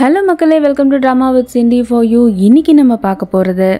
hello மக்களே welcome to drama with Cindy for you இன்னைக்கு நம்ம பார்க்க போகிறது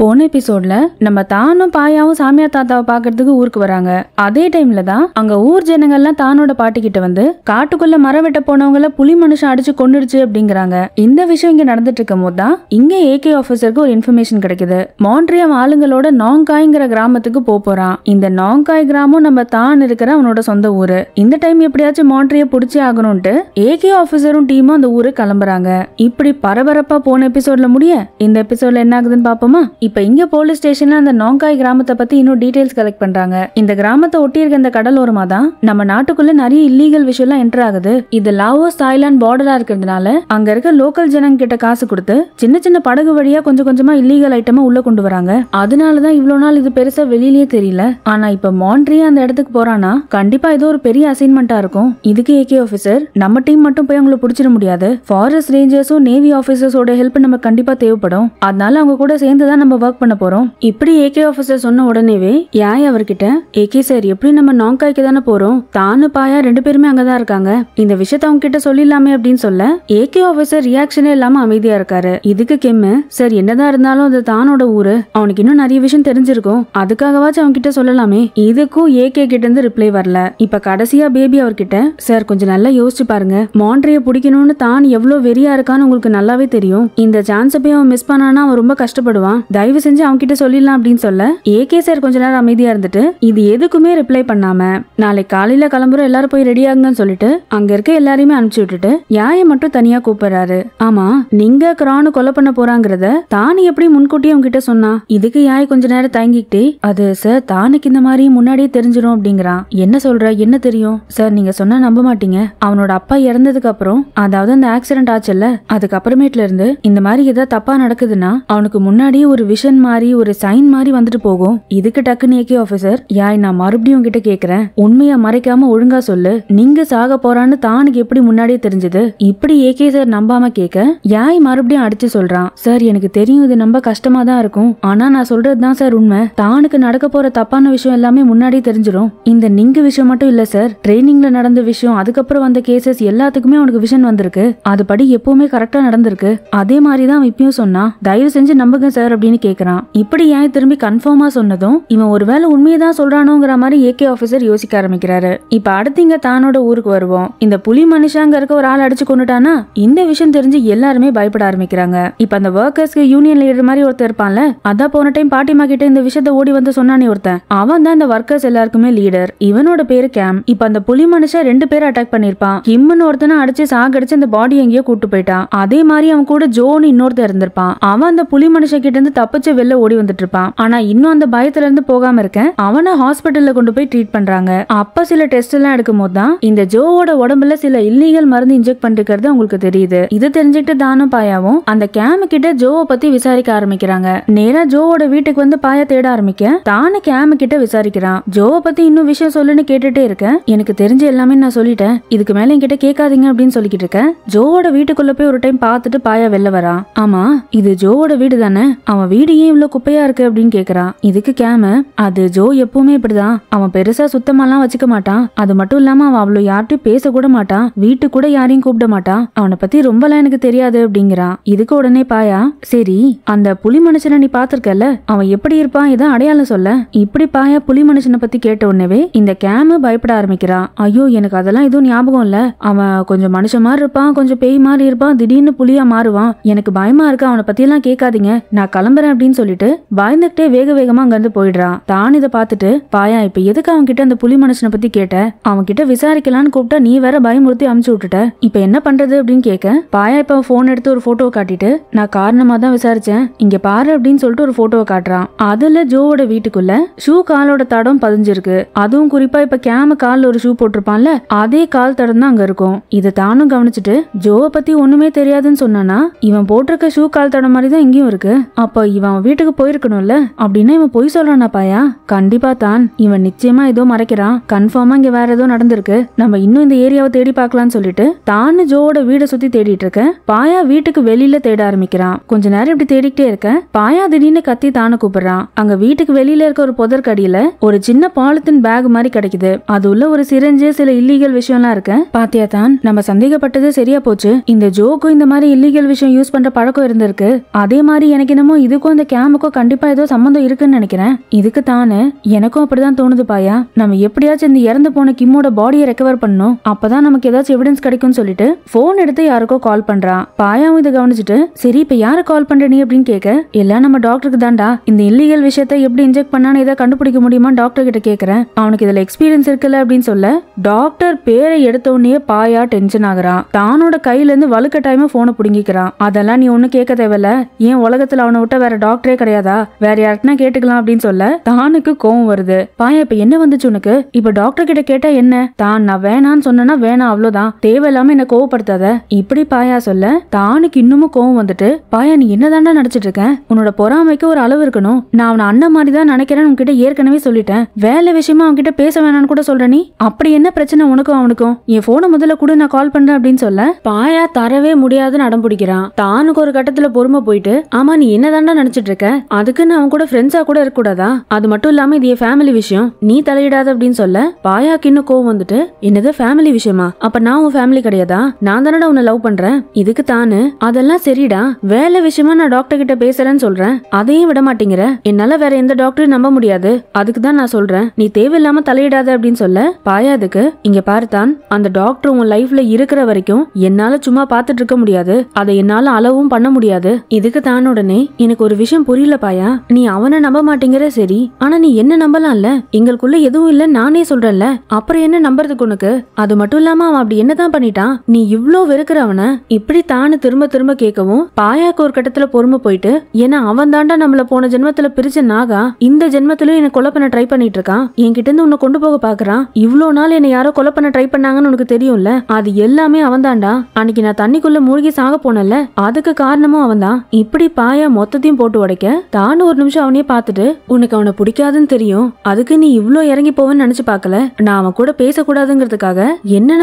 போன எபிசோட்ல நம்ம தானும் பாயாவும் சாமியா தாத்தாவை பாக்குறதுக்கு ஊருக்கு வராங்க அதே டைம்ல தான் அங்க ஊர் ஜனங்கள்லாம் தானோட பாட்டி கிட்ட வந்து காட்டுக்குள்ள மரம் வெட்ட போனவங்கள புலி மனுஷன் அடிச்சு கொண்டுடுச்சு அப்படிங்கிறாங்க இந்த விஷயம் இங்க நடந்துட்டு இருக்கும் போது தான் இங்க ஏகே ஆபீசருக்கு ஒரு இன்ஃபர்மேஷன் கிடைக்குது மாண்ட்ரியம் ஆளுங்களோட நாங்காய்ங்கிற கிராமத்துக்கு போறான் இந்த நாங்காய் கிராமம் நம்ம தான் இருக்கிற அவனோட சொந்த ஊரு இந்த டைம் எப்படியாச்சும் மாண்ட்ரிய புடிச்சே ஆகணும்ட்டு ஏகே ஆபீசரும் டீமும் அந்த ஊரை கிளம்புறாங்க இப்படி பரபரப்பா போன எபிசோட்ல முடிய இந்த எபிசோட்ல என்ன ஆகுதுன்னு பாப்போமா இப்போ இங்கே போலீஸ் ஸ்டேஷனில் அந்த நோங்காய் கிராமத்தை பற்றி இன்னும் டீட்டெயில்ஸ் கலெக்ட் பண்ணுறாங்க இந்த கிராமத்தை ஒட்டி இருக்க இந்த கடலோரமாக தான் நம்ம நாட்டுக்குள்ளே நிறைய இல்லீகல் விஷயம்லாம் என்டர் ஆகுது இது லாவோஸ் தாய்லாந்து பார்டராக இருக்கிறதுனால அங்கே இருக்க லோக்கல் ஜனங்க கிட்ட காசு கொடுத்து சின்ன சின்ன படகு வழியா கொஞ்சம் கொஞ்சமாக இல்லீகல் ஐட்டமாக உள்ளே கொண்டு வராங்க அதனால தான் இவ்வளோ நாள் இது பெருசாக வெளியிலேயே தெரியல ஆனால் இப்போ மாண்ட்ரியே அந்த இடத்துக்கு போகிறான்னா கண்டிப்பாக ஏதோ ஒரு பெரிய அசைன்மெண்ட்டாக இருக்கும் இதுக்கு ஏகே ஆஃபீஸர் நம்ம டீம் மட்டும் போய் அவங்கள பிடிச்சிட முடியாது ஃபாரஸ்ட் ரேஞ்சர்ஸும் நேவி ஆஃபீஸர்ஸோட ஹெல்ப் நம்ம கண்டிப்பாக தேவைப்படும் அதனால அவங்க கூட சேர்ந்து தான் நம்ம ஒர்க் பண்ண போறோம் இப்படி ஏகே ஆஃபீஸர் சொன்ன உடனேவே யாய் அவர்கிட்ட ஏகே சார் எப்படி நம்ம நாங்காய்க்கு தானே போறோம் தானு பாயா ரெண்டு பேருமே அங்கதான் இருக்காங்க இந்த விஷயத்த அவங்க கிட்ட சொல்லிடலாமே அப்படின்னு சொல்ல ஏகே ஆஃபீஸர் ரியாக்ஷனே இல்லாம அமைதியா இருக்காரு இதுக்கு கெம்மு சார் என்னதான் இருந்தாலும் அது தானோட ஊரு அவனுக்கு இன்னும் நிறைய விஷயம் தெரிஞ்சிருக்கும் அதுக்காகவாச்சும் அவங்க கிட்ட சொல்லலாமே இதுக்கும் ஏகே கிட்ட இருந்து ரிப்ளை வரல இப்ப கடைசியா பேபி அவர்கிட்ட சார் கொஞ்சம் நல்லா யோசிச்சு பாருங்க மாண்ட்ரிய பிடிக்கணும்னு தான் எவ்வளவு வெறியா இருக்கான்னு உங்களுக்கு நல்லாவே தெரியும் இந்த சான்ஸ் போய் அவன் மிஸ் பண்ணானா அவன் ரொம்ப கஷ்டப்படுவான் தயவு செஞ்சு அவங்க கிட்ட சொல்லிடலாம் அப்படின்னு சொல்ல ஏகே சார் கொஞ்ச நேரம் அமைதியா இருந்துட்டு இது எதுக்குமே ரிப்ளை பண்ணாம நாளைக்கு காலையில கிளம்புறோம் எல்லாரும் போய் ரெடி ஆகுங்கன்னு சொல்லிட்டு அங்க இருக்க எல்லாரையுமே அனுப்பிச்சு விட்டுட்டு யாயை மட்டும் தனியா கூப்பிடுறாரு ஆமா நீங்க கிரானு கொலை பண்ண போறாங்கறத தானி எப்படி முன்கூட்டியே கிட்ட சொன்னா இதுக்கு யாய் கொஞ்ச நேரம் தயங்கிக்கிட்டே அது சார் தானுக்கு இந்த மாதிரி முன்னாடியே தெரிஞ்சிடும் அப்படிங்கிறான் என்ன சொல்ற என்ன தெரியும் சார் நீங்க சொன்னா நம்ப மாட்டீங்க அவனோட அப்பா இறந்ததுக்கு அப்புறம் அதாவது அந்த ஆக்சிடென்ட் ஆச்சுல்ல அதுக்கப்புறமேட்ல இருந்து இந்த மாதிரி ஏதாவது தப்பா நடக்குதுன்னா அவனுக்கு முன்னாடியே ஒரு விஷன் மாதிரி ஒரு சைன் மாதிரி வந்துட்டு போகும் இதுக்கு டக்குன்னு ஏகே ஆஃபீஸர் யாய் நான் மறுபடியும் கிட்ட கேக்குறேன் உண்மையை மறைக்காம ஒழுங்கா சொல்லு நீங்க சாக போறான்னு தானுக்கு எப்படி முன்னாடியே தெரிஞ்சது இப்படி ஏகே சார் நம்பாம கேட்க யாய் மறுபடியும் அடிச்சு சொல்றான் சார் எனக்கு தெரியும் இது நம்ப கஷ்டமா தான் இருக்கும் ஆனா நான் சொல்றதுதான் தான் சார் உண்மை தானுக்கு நடக்க போற தப்பான விஷயம் எல்லாமே முன்னாடி தெரிஞ்சிடும் இந்த நீங்க விஷயம் மட்டும் இல்ல சார் ட்ரைனிங்ல நடந்த விஷயம் அதுக்கப்புறம் வந்த கேசஸ் எல்லாத்துக்குமே அவனுக்கு விஷன் வந்திருக்கு அதுபடி எப்பவுமே கரெக்டா நடந்திருக்கு அதே மாதிரி தான் அவன் இப்பயும் சொன்னா தயவு செஞ்சு நம்புங்க சார் அப்படின்னு அப்படின்னு கேக்குறான் இப்படி ஏன் திரும்பி கன்ஃபார்மா சொன்னதும் இவன் ஒருவேளை உண்மையதான் சொல்றானோங்கிற மாதிரி ஏகே ஆபீசர் யோசிக்க ஆரம்பிக்கிறாரு இப்ப அடுத்து இங்க தானோட ஊருக்கு வருவோம் இந்த புலி மனுஷாங்க இருக்க ஒரு ஆள் அடிச்சு கொண்டுட்டானா இந்த விஷயம் தெரிஞ்சு எல்லாருமே பயப்பட ஆரம்பிக்கிறாங்க இப்ப அந்த ஒர்க்கர்ஸ்க்கு யூனியன் லீடர் மாதிரி ஒருத்தர் இருப்பான்ல அதான் போன டைம் பாட்டிமா கிட்ட இந்த விஷயத்த ஓடி வந்து சொன்னானே ஒருத்தன் அவன் தான் இந்த ஒர்க்கர்ஸ் எல்லாருக்குமே லீடர் இவனோட பேரு கேம் இப்ப அந்த புலி மனுஷன் ரெண்டு பேரும் அட்டாக் பண்ணிருப்பான் கிம்னு ஒருத்தனை அடிச்சு சாகடிச்சு அந்த பாடி எங்கேயோ கூட்டு போயிட்டான் அதே மாதிரி அவன் கூட ஜோன் இன்னொருத்தர் இருந்திருப்பான் அவன் அந்த புலி மனுஷன் கிட்ட இருந்து தப்பிச்சு வெளில ஓடி வந்துட்டு இருப்பான் ஆனா இன்னும் அந்த பயத்துல இருந்து போகாம இருக்கேன் அவனை ஹாஸ்பிட்டல்ல கொண்டு போய் ட்ரீட் பண்றாங்க அப்ப சில டெஸ்ட் எல்லாம் எடுக்கும் போது தான் இந்த ஜோவோட உடம்புல சில இல்லீகல் மருந்து இன்ஜெக்ட் பண்ணிருக்கிறது அவங்களுக்கு தெரியுது இது தெரிஞ்சுக்கிட்டு தானும் பாயாவும் அந்த கேமு கிட்ட ஜோவை பத்தி விசாரிக்க ஆரம்பிக்கிறாங்க நேரா ஜோவோட வீட்டுக்கு வந்து பாயா தேட ஆரம்பிக்க தானு கேமு கிட்ட விசாரிக்கிறான் ஜோவை பத்தி இன்னும் விஷயம் சொல்லுன்னு கேட்டுட்டே இருக்கேன் எனக்கு தெரிஞ்ச எல்லாமே நான் சொல்லிட்டேன் இதுக்கு மேல என்கிட்ட கேட்காதீங்க அப்படின்னு சொல்லிக்கிட்டு இருக்கேன் ஜோவோட வீட்டுக்குள்ள போய் ஒரு டைம் பார்த்துட்டு பாயா வெளில வரான் ஆமா இது ஜோவோட வீடு தானே அவன் வீடு ஏன் இவ்வளோ குப்பையா இருக்கு அப்படின்னு கேக்குறான் இதுக்கு கேம அது ஜோ எப்பவுமே இப்படிதான் அவன் பெருசா சுத்தமாலாம் வச்சுக்க மாட்டான் அது மட்டும் இல்லாம அவன் அவ்வளோ யார்ட்டும் பேச கூட மாட்டான் வீட்டு கூட யாரையும் கூப்பிட மாட்டான் அவனை பத்தி ரொம்பலாம் எனக்கு தெரியாது அப்படிங்கிறான் இதுக்கு உடனே பாயா சரி அந்த புலி மனுஷனை நீ பாத்திருக்கல அவன் எப்படி இருப்பான் இதான் அடையாளம் சொல்ல இப்படி பாயா புலி மனுஷனை பத்தி கேட்ட உடனே இந்த கேம பயப்பட ஆரம்பிக்கிறான் ஐயோ எனக்கு அதெல்லாம் எதுவும் ஞாபகம் இல்ல அவன் கொஞ்சம் மனுஷன் மாதிரி இருப்பான் கொஞ்சம் பேய் மாதிரி இருப்பான் திடீர்னு புலியா மாறுவான் எனக்கு பயமா இருக்கு அவனை பத்தி எல்லாம் கேட்காதீங்க நான் கிளம்புறேன் அப்படின்னு சொல்லிட்டு பயந்துகிட்டே வேக வேகமா அங்கிருந்து போயிடுறான் தான் இதை பார்த்துட்டு பாயா இப்ப எதுக்கு அவன் கிட்ட அந்த புலி மனுஷனை பத்தி கேட்ட அவன் கிட்ட விசாரிக்கலான்னு கூப்பிட்டா நீ வேற பயமுறுத்தி அமுச்சு விட்டுட்ட இப்ப என்ன பண்றது அப்படின்னு கேட்க பாயா இப்ப போன் எடுத்து ஒரு போட்டோ காட்டிட்டு நான் காரணமா தான் விசாரிச்சேன் இங்க பாரு அப்படின்னு சொல்லிட்டு ஒரு போட்டோவை காட்டுறான் அதுல ஜோவோட வீட்டுக்குள்ள ஷூ காலோட தடம் பதிஞ்சிருக்கு அதுவும் குறிப்பா இப்ப கேம கால ஒரு ஷூ போட்டிருப்பான்ல அதே கால் தடம் தான் அங்க இருக்கும் இதை தானும் கவனிச்சுட்டு ஜோவை பத்தி ஒண்ணுமே தெரியாதுன்னு சொன்னானா இவன் போட்டிருக்க ஷூ கால் தடம் மாதிரி தான் இங்கேயும் இருக்கு அப்ப இவன் வீட்டுக்கு போயிருக்கணும்ல அப்படின்னு இவன் பொய் சொல்றானா பாயா கண்டிப்பா தான் இவன் நிச்சயமா ஏதோ மறைக்கிறான் கன்ஃபார்மா இங்க வேற ஏதோ நடந்திருக்கு நம்ம இன்னும் இந்த ஏரியாவை தேடி பார்க்கலாம்னு சொல்லிட்டு தானு ஜோவோட வீடை சுத்தி தேடிட்டு இருக்க பாயா வீட்டுக்கு வெளியில தேட ஆரம்பிக்கிறான் கொஞ்ச நேரம் இப்படி தேடிக்கிட்டே இருக்க பாயா திடீர்னு கத்தி தானு கூப்பிடுறான் அங்க வீட்டுக்கு வெளியில இருக்க ஒரு புதற்கடியில ஒரு சின்ன பாலித்தீன் பேக் மாதிரி கிடைக்குது அது உள்ள ஒரு சிரஞ்சு சில இல்லீகல் விஷயம்லாம் இருக்கு பாத்தியா தான் நம்ம சந்தேகப்பட்டது சரியா போச்சு இந்த ஜோக்கும் இந்த மாதிரி இல்லீகல் விஷயம் யூஸ் பண்ற பழக்கம் இருந்திருக்கு அதே மாதிரி எனக்கு என்னமோ இதுக்கும் இதுக்கும் இந்த கேமுக்கும் கண்டிப்பா ஏதோ சம்மந்தம் இருக்குன்னு நினைக்கிறேன் இதுக்கு தானே எனக்கும் அப்படிதான் தோணுது பாயா நம்ம எப்படியாச்சும் இந்த இறந்து போன கிம்மோட பாடியை ரெக்கவர் பண்ணும் அப்பதான் நமக்கு ஏதாச்சும் எவிடன்ஸ் கிடைக்கும்னு சொல்லிட்டு போன் எடுத்து யாருக்கோ கால் பண்றான் பாயாவும் இதை கவனிச்சுட்டு சரி இப்ப யார கால் பண்ற நீ அப்படின்னு கேட்க எல்லாம் நம்ம டாக்டருக்கு தான்டா இந்த இல்லீகல் விஷயத்த எப்படி இன்ஜெக்ட் பண்ணான்னு ஏதாவது கண்டுபிடிக்க முடியுமா டாக்டர் கிட்ட கேக்குறேன் அவனுக்கு இதுல எக்ஸ்பீரியன்ஸ் இருக்குல்ல அப்படின்னு சொல்ல டாக்டர் பேரை எடுத்தோடனே பாயா டென்ஷன் ஆகுறான் தானோட கையில இருந்து டைம போனை புடுங்கிக்கிறான் அதெல்லாம் நீ ஒன்னும் கேட்க தேவையில்ல ஏன் உலகத்துல அவனை விட்ட வேற டாக்டரே கிடையாதா வேற யாருக்குனா கேட்டுக்கலாம் அப்படின்னு சொல்ல தானுக்கு கோவம் வருது பாயா இப்ப என்ன வந்துச்சு உனக்கு இப்ப டாக்டர் கிட்ட கேட்டா என்ன தான் நான் வேணான்னு சொன்னா வேணாம் அவ்வளவுதான் தேவையில்லாம என்ன கோவப்படுத்தாத இப்படி பாயா சொல்ல தானுக்கு இன்னமும் கோவம் வந்துட்டு பாயா நீ என்னதாண்டா நினைச்சிட்டு இருக்க உன்னோட பொறாமைக்கு ஒரு அளவு இருக்கணும் நான் அவனை அண்ணன் மாதிரி தான் நினைக்கிறேன்னு உன்கிட்ட ஏற்கனவே சொல்லிட்டேன் வேலை விஷயமா அவன்கிட்ட பேச வேணாம்னு கூட சொல்ற நீ அப்படி என்ன பிரச்சனை உனக்கும் அவனுக்கும் என் போனை முதல்ல கூட நான் கால் பண்றேன் அப்படின்னு சொல்ல பாயா தரவே முடியாதுன்னு அடம் பிடிக்கிறான் தானுக்கு ஒரு கட்டத்துல பொறுமை போயிட்டு ஆமா நீ என்னதாண்டா நினைச்சிட்டு இருக்க அதுக்கு நான் அவன் கூட ஃப்ரெண்ட்ஸா கூட இருக்கக்கூடாதா அது மட்டும் இல்லாம இது என் ஃபேமிலி விஷயம் நீ தலையிடாத அப்படின்னு சொல்ல பாயாக்கு இன்னும் கோவம் வந்துட்டு என்னது ஃபேமிலி விஷயமா அப்ப நான் உன் ஃபேமிலி கிடையாதா நான் தானடா உன்னை லவ் பண்றேன் இதுக்கு தானு அதெல்லாம் சரிடா வேலை விஷயமா நான் டாக்டர் கிட்ட பேசுறேன்னு சொல்றேன் அதையும் விட மாட்டேங்கிற என்னால வேற எந்த டாக்டரும் நம்ப முடியாது அதுக்கு தான் நான் சொல்றேன் நீ தேவையில்லாம தலையிடாத அப்படின்னு சொல்ல பாயா அதுக்கு இங்க பார்த்தான் அந்த டாக்டர் உன் லைஃப்ல இருக்கிற வரைக்கும் என்னால சும்மா பாத்துட்டு இருக்க முடியாது அதை என்னால அளவும் பண்ண முடியாது இதுக்கு தான் உடனே எனக்கு ஒரு விஷயம் புரியல பாயா நீ அவனை நம்ப மாட்டேங்கிற சரி ஆனா நீ என்ன நம்பலாம்ல எங்களுக்குள்ள எதுவும் இல்ல நானே சொல்றேன்ல அப்புறம் என்ன நம்புறதுக்கு உனக்கு அது மட்டும் இல்லாம அவன் அப்படி என்னதான் பண்ணிட்டான் நீ இவ்ளோ வெறுக்கிற அவனை இப்படி தானு திரும்ப திரும்ப கேட்கவும் பாயாக்கு ஒரு கட்டத்துல பொறுமை போயிட்டு ஏன்னா அவன் தாண்டா நம்மள போன ஜென்மத்துல பிரிச்ச நாகா இந்த ஜென்மத்திலும் என்ன கொலை பண்ண ட்ரை பண்ணிட்டு இருக்கான் கிட்ட இருந்து உன்னை கொண்டு போக பாக்குறான் இவ்ளோ நாள் என்ன யாரோ கொலை பண்ண ட்ரை பண்ணாங்கன்னு உனக்கு தெரியும்ல அது எல்லாமே அவன் தாண்டா அன்னைக்கு நான் தண்ணிக்குள்ள மூழ்கி சாக போனல அதுக்கு காரணமும் அவன் தான் இப்படி பாயா மொத்தத்தையும் போட்டு உடைக்க தானு ஒரு நிமிஷம் அவனையே பார்த்துட்டு உனக்கு அவனை பிடிக்காதுன்னு தெரியும் அதுக்கு நீ இவ்வளோ இறங்கி போவேன்னு நினைச்சு பார்க்கல நான் அவன் கூட பேசக்கூடாதுங்கிறதுக்காக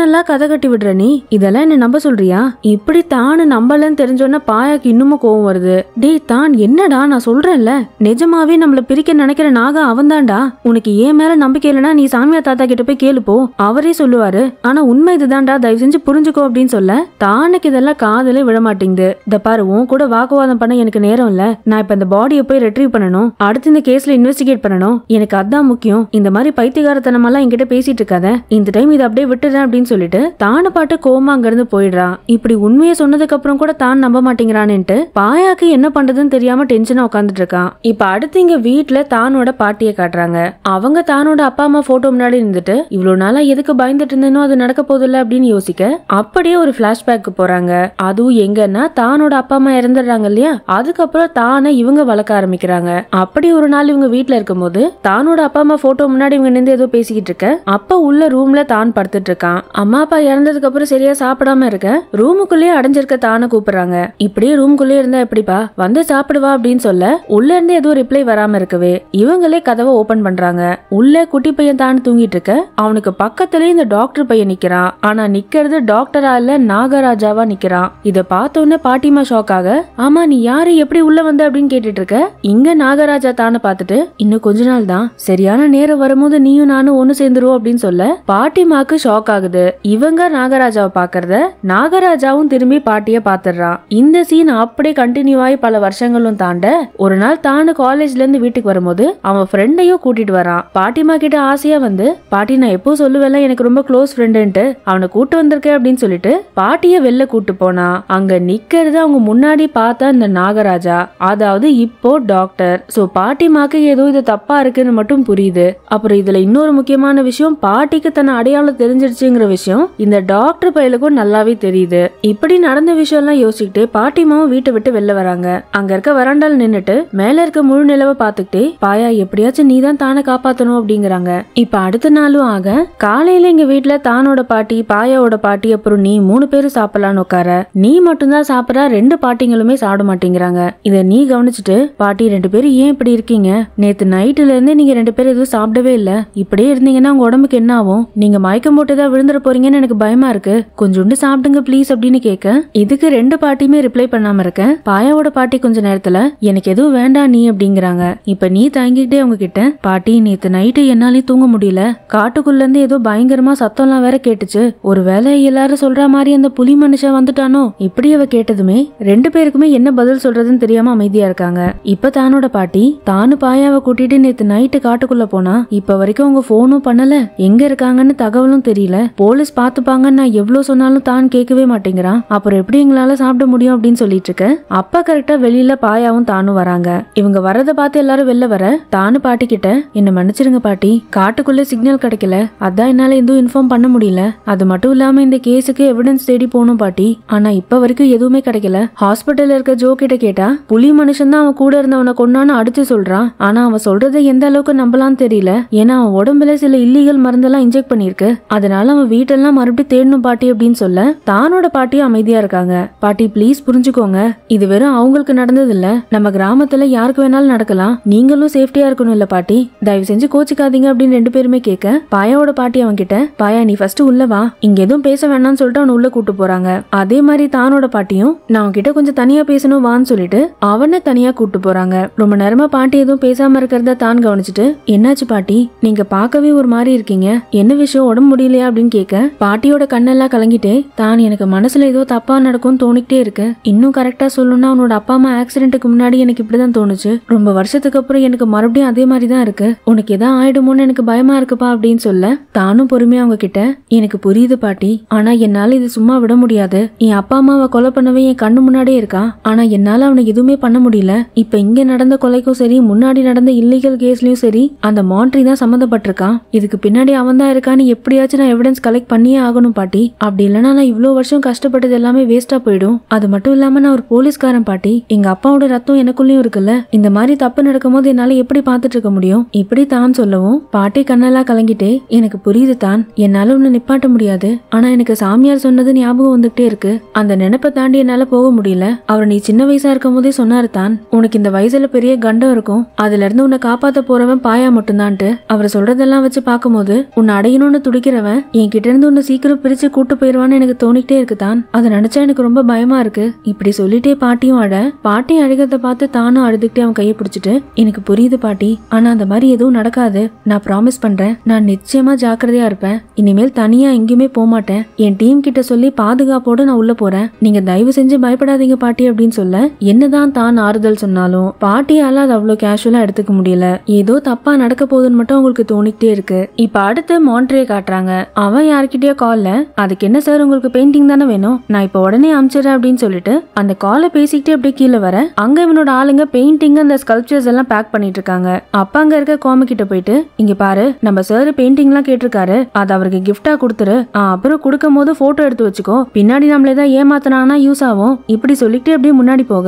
நல்லா கதை கட்டி விடுற நீ இதெல்லாம் என்ன நம்ப சொல்றியா இப்படி தானு நம்பலன்னு தெரிஞ்சோன்னா பாயாக்கு இன்னமும் கோவம் வருது டேய் தான் என்னடா நான் சொல்றேன்ல நிஜமாவே நம்மள பிரிக்க நினைக்கிற நாக அவன்தான்டா உனக்கு ஏன் மேல நம்பிக்கை இல்லைன்னா நீ சாமியா தாத்தா கிட்ட போய் கேளு போ அவரே சொல்லுவாரு ஆனா உண்மை இதுதான்டா தயவு செஞ்சு புரிஞ்சுக்கோ அப்படின்னு சொல்ல தானுக்கு இதெல்லாம் காதலே விழமாட்டேங்குது இந்த பாரு உன் கூட வாக்குவாதம் பண்ண எனக்கு நேரம் இல்ல நான் இப்போ இந்த பாடியை போய் ரெட்ரீவ் பண்ணணும் அடுத்து இந்த கேஸ்ல இன்வெஸ்டிகேட் பண்ணணும் எனக்கு அதான் முக்கியம் இந்த மாதிரி பைத்தியகாரத்தனமெல்லாம் என்கிட்ட பேசிட்டு இருக்காத இந்த டைம் இதை அப்படியே விட்டுறேன் அப்படின்னு சொல்லிட்டு தானு பாட்டு கோமா அங்கிருந்து போயிடுறா இப்படி உண்மையை சொன்னதுக்கு அப்புறம் கூட தான் நம்ப மாட்டேங்கிறான்னுட்டு பாயாக்கு என்ன பண்றதுன்னு தெரியாம டென்ஷனா உட்காந்துட்டு இருக்கான் இப்ப அடுத்து இங்க வீட்டுல தானோட பாட்டியை காட்டுறாங்க அவங்க தானோட அப்பா அம்மா போட்டோ முன்னாடி இருந்துட்டு இவ்வளவு நாளா எதுக்கு பயந்துட்டு இருந்தேனோ அது நடக்க போதில்ல அப்படின்னு யோசிக்க அப்படியே ஒரு பிளாஷ்பேக் போறாங்க அதுவும் எங்கன்னா தானோட அப்பா அம்மா இறந்துடுறாங்க இல்லையா அதுக்கப்புறம் தான் ஆனா இவங்க வளர்க்க ஆரம்பிக்கிறாங்க அப்படி ஒரு நாள் இவங்க வீட்டுல இருக்கும்போது தானோட அப்பா அம்மா போட்டோ முன்னாடி இவங்க நின்று ஏதோ பேசிக்கிட்டு இருக்க அப்பா உள்ள ரூம்ல தான் படுத்துட்டு இருக்கான் அம்மா அப்பா இறந்ததுக்கு அப்புறம் சரியா சாப்பிடாம இருக்க ரூமுக்குள்ளேயே அடைஞ்சிருக்க தானே கூப்பிடுறாங்க இப்படியே ரூம்குள்ளேயே இருந்தா எப்படிப்பா வந்து சாப்பிடுவா அப்படின்னு சொல்ல உள்ள இருந்து எதுவும் ரிப்ளை வராம இருக்கவே இவங்களே கதவை ஓபன் பண்றாங்க உள்ள குட்டி பையன் தான் தூங்கிட்டு இருக்க அவனுக்கு பக்கத்துலயே இந்த டாக்டர் பையன் நிக்கிறான் ஆனா நிக்கிறது டாக்டரா இல்ல நாகராஜாவா நிக்கிறான் இத உடனே பாட்டிமா ஷாக்காக ஆமா நீ யாரு எப்படி உள்ள வந்த அப்படின்னு கேட்டுட்டு இருக்க இங்க நாகராஜா தான பார்த்துட்டு இன்னும் கொஞ்ச நாள் தான் சரியான நேரம் வரும்போது நீயும் நானும் ஒன்னு சேர்ந்துருவோம் அப்படின்னு சொல்ல பாட்டிமாக்கு ஷாக் ஆகுது இவங்க நாகராஜாவை பாக்குறத நாகராஜாவும் திரும்பி பாட்டிய பாத்துறான் இந்த சீன் அப்படியே கண்டினியூ ஆகி பல வருஷங்களும் தாண்ட ஒரு நாள் தானு காலேஜ்ல இருந்து வீட்டுக்கு வரும்போது அவன் ஃப்ரெண்டையும் கூட்டிட்டு வரான் பாட்டிமா கிட்ட ஆசையா வந்து பாட்டி நான் எப்போ சொல்லுவேல எனக்கு ரொம்ப க்ளோஸ் ஃப்ரெண்டுன்ட்டு அவனை கூட்டு வந்திருக்கேன் அப்படின்னு சொல்லிட்டு பாட்டிய வெளில கூட்டு போனா அங்க நிக்கிறது அவங்க முன்னாடி பார்த்தா இந்த நாகராஜா அதாவது இப்போ டாக்டர் ஸோ பாட்டிமாக்கு ஏதோ இது தப்பா இருக்குன்னு மட்டும் புரியுது அப்புறம் இதுல இன்னொரு முக்கியமான விஷயம் பாட்டிக்கு தன் அடையாளம் தெரிஞ்சிருச்சுங்கிற விஷயம் இந்த டாக்டர் பயலுக்கும் நல்லாவே தெரியுது இப்படி நடந்த விஷயம் எல்லாம் யோசிச்சுட்டு பாட்டிமாவும் வீட்டை விட்டு வெளில வராங்க அங்க இருக்க வராண்டால் நின்னுட்டு மேல இருக்க முழு நிலவை பாத்துக்கிட்டே பாயா எப்படியாச்சும் நீ தான் தானே காப்பாத்தணும் அப்படிங்கிறாங்க இப்ப அடுத்த நாளும் ஆக காலையில எங்க வீட்டுல தானோட பாட்டி பாயாவோட பாட்டி அப்புறம் நீ மூணு பேரும் சாப்பிடலான்னு உட்கார நீ மட்டும்தான் சாப்பிட ரெண்டு பாட்டிங்களுமே சாப்பிட மாட்டேங்கிறாங்க இத நீ கவனிச்சுட்டு பாட்டி ரெண்டு பேரும் ஏன் இப்படி இருக்கீங்க நேத்து நைட்டுல இருந்தே நீங்க ரெண்டு பேரும் எதுவும் சாப்பிடவே இல்ல இப்படியே இருந்தீங்கன்னா உங்க உடம்புக்கு என்ன ஆகும் நீங்க மயக்கம் போட்டு விழுந்துட போறீங்கன்னு எனக்கு பயமா இருக்கு கொஞ்சோண்டு சாப்பிடுங்க ப்ளீஸ் அப்படின்னு கேட்க இதுக்கு ரெண்டு பாட்டியுமே ரிப்ளை பண்ணாம இருக்கேன் பாயாவோட பாட்டி கொஞ்ச நேரத்துல எனக்கு எதுவும் வேண்டாம் நீ அப்படிங்கிறாங்க இப்ப நீ தங்கிட்டே அவங்க கிட்ட பாட்டி நேத்து நைட்டு என்னாலயும் தூங்க முடியல காட்டுக்குள்ள இருந்து ஏதோ பயங்கரமா சத்தம்லாம் வேற கேட்டுச்சு ஒருவேளை எல்லாரும் சொல்ற மாதிரி அந்த புலி மனுஷன் வந்துட்டானோ இப்படி அவ கேட்டதுமே ரெண்டு பேருக்குமே என்ன பதில் சொல்றதுன்னு தெரியாம அமைதியா இருக்காங்க இப்ப தானோட பாட்டி தானு பாயாவை கூட்டிட்டு நேத்து நைட்டு காட்டுக்குள்ள போனா இப்ப வரைக்கும் அவங்க போனும் பண்ணல எங்க இருக்காங்கன்னு தகவலும் தெரியல போலீஸ் பாத்துப்பாங்கன்னு நான் எவ்வளவு சொன்னாலும் தான் கேட்கவே மாட்டேங்கிறான் அப்புறம் எப்படி எங்களால சாப்பிட முடியும் அப்படின்னு சொல்லிட்டு இருக்க அப்பா கரெக்டா வெளியில பாயாவும் தானும் வராங்க இவங்க வரத பார்த்து எல்லாரும் வெளில வர தானு பாட்டி கிட்ட என்ன மன்னிச்சிருங்க பாட்டி காட்டுக்குள்ள சிக்னல் கிடைக்கல அதான் என்னால எதுவும் இன்ஃபார்ம் பண்ண முடியல அது மட்டும் இல்லாம இந்த கேஸுக்கு எவிடன்ஸ் தேடி போகணும் பாட்டி ஆனா இப்ப வரைக்கும் எதுவுமே கிடைக்கல ஹாஸ்பிட்டல் இருக்க ஜோ கிட்ட கேட்டா புலி மனுஷன் தான் அவன் கூட இருந்தவனை கொண்டான்னு அடிச்சு சொல்றான் ஆனா அவன் சொல்றதை எந்த அளவுக்கு நம்பலாம்னு தெரியல ஏன்னா அவன் உடம்புல சில இல்லீகல் மருந்தெல்லாம் இன்ஜெக்ட் பண்ணிருக்கு அதனால அவன் வீட்டெல்லாம் மறுபடியும் தேடணும் பாட்டி அப்படின்னு சொல்ல தானோட பாட்டியும் அமைதியா இருக்காங்க பாட்டி ப்ளீஸ் புரிஞ்சுக்கோங்க இது வெறும் அவங்களுக்கு நடந்தது இல்ல நம்ம கிராமத்துல யாருக்கு வேணாலும் நடக்கலாம் நீங்களும் சேஃப்டியா இருக்கணும் இல்ல பாட்டி தயவு செஞ்சு கோச்சிக்காதீங்க அப்படின்னு ரெண்டு பேருமே கேட்க பாயாவோட பாட்டி அவன் கிட்ட பாயா நீ ஃபர்ஸ்ட் உள்ள வா இங்க எதுவும் பேச வேணாம்னு சொல்லிட்டு அவன் உள்ள கூட்டு போறாங்க அதே மாதிரி தானோட பாட்டியும் நான் கிட்ட கொஞ்சம் தனியா பேசணும் வான்னு சொல்லிட்டு அவன் அவனை தனியா கூட்டு போறாங்க ரொம்ப நேரமா பாட்டி எதுவும் பேசாம இருக்கிறத தான் கவனிச்சுட்டு என்னாச்சு பாட்டி நீங்க பார்க்கவே ஒரு மாதிரி இருக்கீங்க என்ன விஷயம் உடம்பு முடியலையா அப்படின்னு கேட்க பாட்டியோட கண்ணெல்லாம் கலங்கிட்டே தான் எனக்கு மனசுல ஏதோ தப்பா நடக்கும்னு தோணிக்கிட்டே இருக்கு இன்னும் கரெக்டா சொல்லணும்னா உன்னோட அப்பா அம்மா ஆக்சிடென்ட்டுக்கு முன்னாடி எனக்கு இப்படிதான் தோணுச்சு ரொம்ப வருஷத்துக்கு அப்புறம் எனக்கு மறுபடியும் அதே மாதிரி தான் இருக்கு உனக்கு எதாவது ஆயிடுமோன்னு எனக்கு பயமா இருக்குப்பா அப்படின்னு சொல்ல தானும் பொறுமையா அவங்க கிட்ட எனக்கு புரியுது பாட்டி ஆனா என்னால இது சும்மா விட முடியாது என் அப்பா அம்மாவை கொலை பண்ணவே என் கண்ணு முன்னாடியே இருக்கா ஆனா என்னால அவனுக்கு எதுவுமே பண்ண பண்ண முடியல இப்ப இங்க நடந்த கொலைக்கும் சரி முன்னாடி நடந்த இல்லீகல் கேஸ்லயும் சரி அந்த மாண்ட்ரி தான் சம்மந்தப்பட்டிருக்கான் இதுக்கு பின்னாடி அவன் தான் இருக்கான்னு எப்படியாச்சும் நான் எவிடன்ஸ் கலெக்ட் பண்ணியே ஆகணும் பாட்டி அப்படி இல்லைனா நான் இவ்வளோ வருஷம் கஷ்டப்பட்டது எல்லாமே வேஸ்டா போயிடும் அது மட்டும் இல்லாம நான் ஒரு போலீஸ்காரன் பாட்டி எங்க அப்பாவோட ரத்தம் எனக்குள்ளயும் இருக்குல்ல இந்த மாதிரி தப்பு நடக்கும்போது என்னால எப்படி பாத்துட்டு இருக்க முடியும் இப்படி தான் சொல்லவும் பாட்டி கண்ணெல்லாம் கலங்கிட்டே எனக்கு புரியுது தான் என்னால ஒன்னு நிப்பாட்ட முடியாது ஆனா எனக்கு சாமியார் சொன்னது ஞாபகம் வந்துகிட்டே இருக்கு அந்த நினைப்பை தாண்டி என்னால போக முடியல அவர் நீ சின்ன வயசா இருக்கும் போதே சொன்னார் தான் உனக்கு இந்த வயசுல பெரிய கண்டம் இருக்கும் அதுல இருந்து உன்னை காப்பாத்த போறவன் பாயா மட்டும்தான்ட்டு அவர் சொல்றதெல்லாம் வச்சு பார்க்கும்போது உன்னை அடையணும்னு துடிக்கிறவன் என் கிட்ட இருந்து உன்னை சீக்கிரம் பிரிச்சு கூட்டு போயிருவான்னு எனக்கு தோணிக்கிட்டே இருக்கு தான் அதை நினைச்சா எனக்கு ரொம்ப பயமா இருக்கு இப்படி சொல்லிட்டே பாட்டியும் அட பாட்டி அழுகிறத பார்த்து தானும் அழுதுகிட்டே அவன் கையை பிடிச்சிட்டு எனக்கு புரியுது பாட்டி ஆனா அந்த மாதிரி எதுவும் நடக்காது நான் ப்ராமிஸ் பண்றேன் நான் நிச்சயமா ஜாக்கிரதையா இருப்பேன் இனிமேல் தனியா எங்கேயுமே போகமாட்டேன் என் டீம் கிட்ட சொல்லி பாதுகாப்போட நான் உள்ள போறேன் நீங்க தயவு செஞ்சு பயப்படாதீங்க பாட்டி அப்படின்னு சொல்ல என்னதான் தான் என்னதான் ஆறுதல் சொன்னாலும் பாட்டியால அதை அவ்வளோ கேஷுவலா எடுத்துக்க முடியல ஏதோ தப்பா நடக்க போதுன்னு மட்டும் உங்களுக்கு தோணிக்கிட்டே இருக்கு இப்ப அடுத்து மாண்ட்ரியை காட்டுறாங்க அவன் யாருக்கிட்டயோ கால்ல அதுக்கு என்ன சார் உங்களுக்கு பெயிண்டிங் தானே வேணும் நான் இப்ப உடனே அமிச்சிடறேன் அப்படின்னு சொல்லிட்டு அந்த காலை பேசிக்கிட்டே அப்படியே கீழே வர அங்க இவனோட ஆளுங்க பெயிண்டிங் அந்த ஸ்கல்ச்சர்ஸ் எல்லாம் பேக் பண்ணிட்டு இருக்காங்க அப்ப அங்க இருக்க கோம கிட்ட போயிட்டு இங்க பாரு நம்ம சார் பெயிண்டிங் எல்லாம் கேட்டிருக்காரு அது அவருக்கு கிஃப்டா கொடுத்துரு அப்புறம் கொடுக்கும் போது போட்டோ எடுத்து வச்சுக்கோ பின்னாடி நம்மள ஏதாவது யூஸ் ஆகும் இப்படி சொல்லிட்டு அப்படியே முன்னாடி போக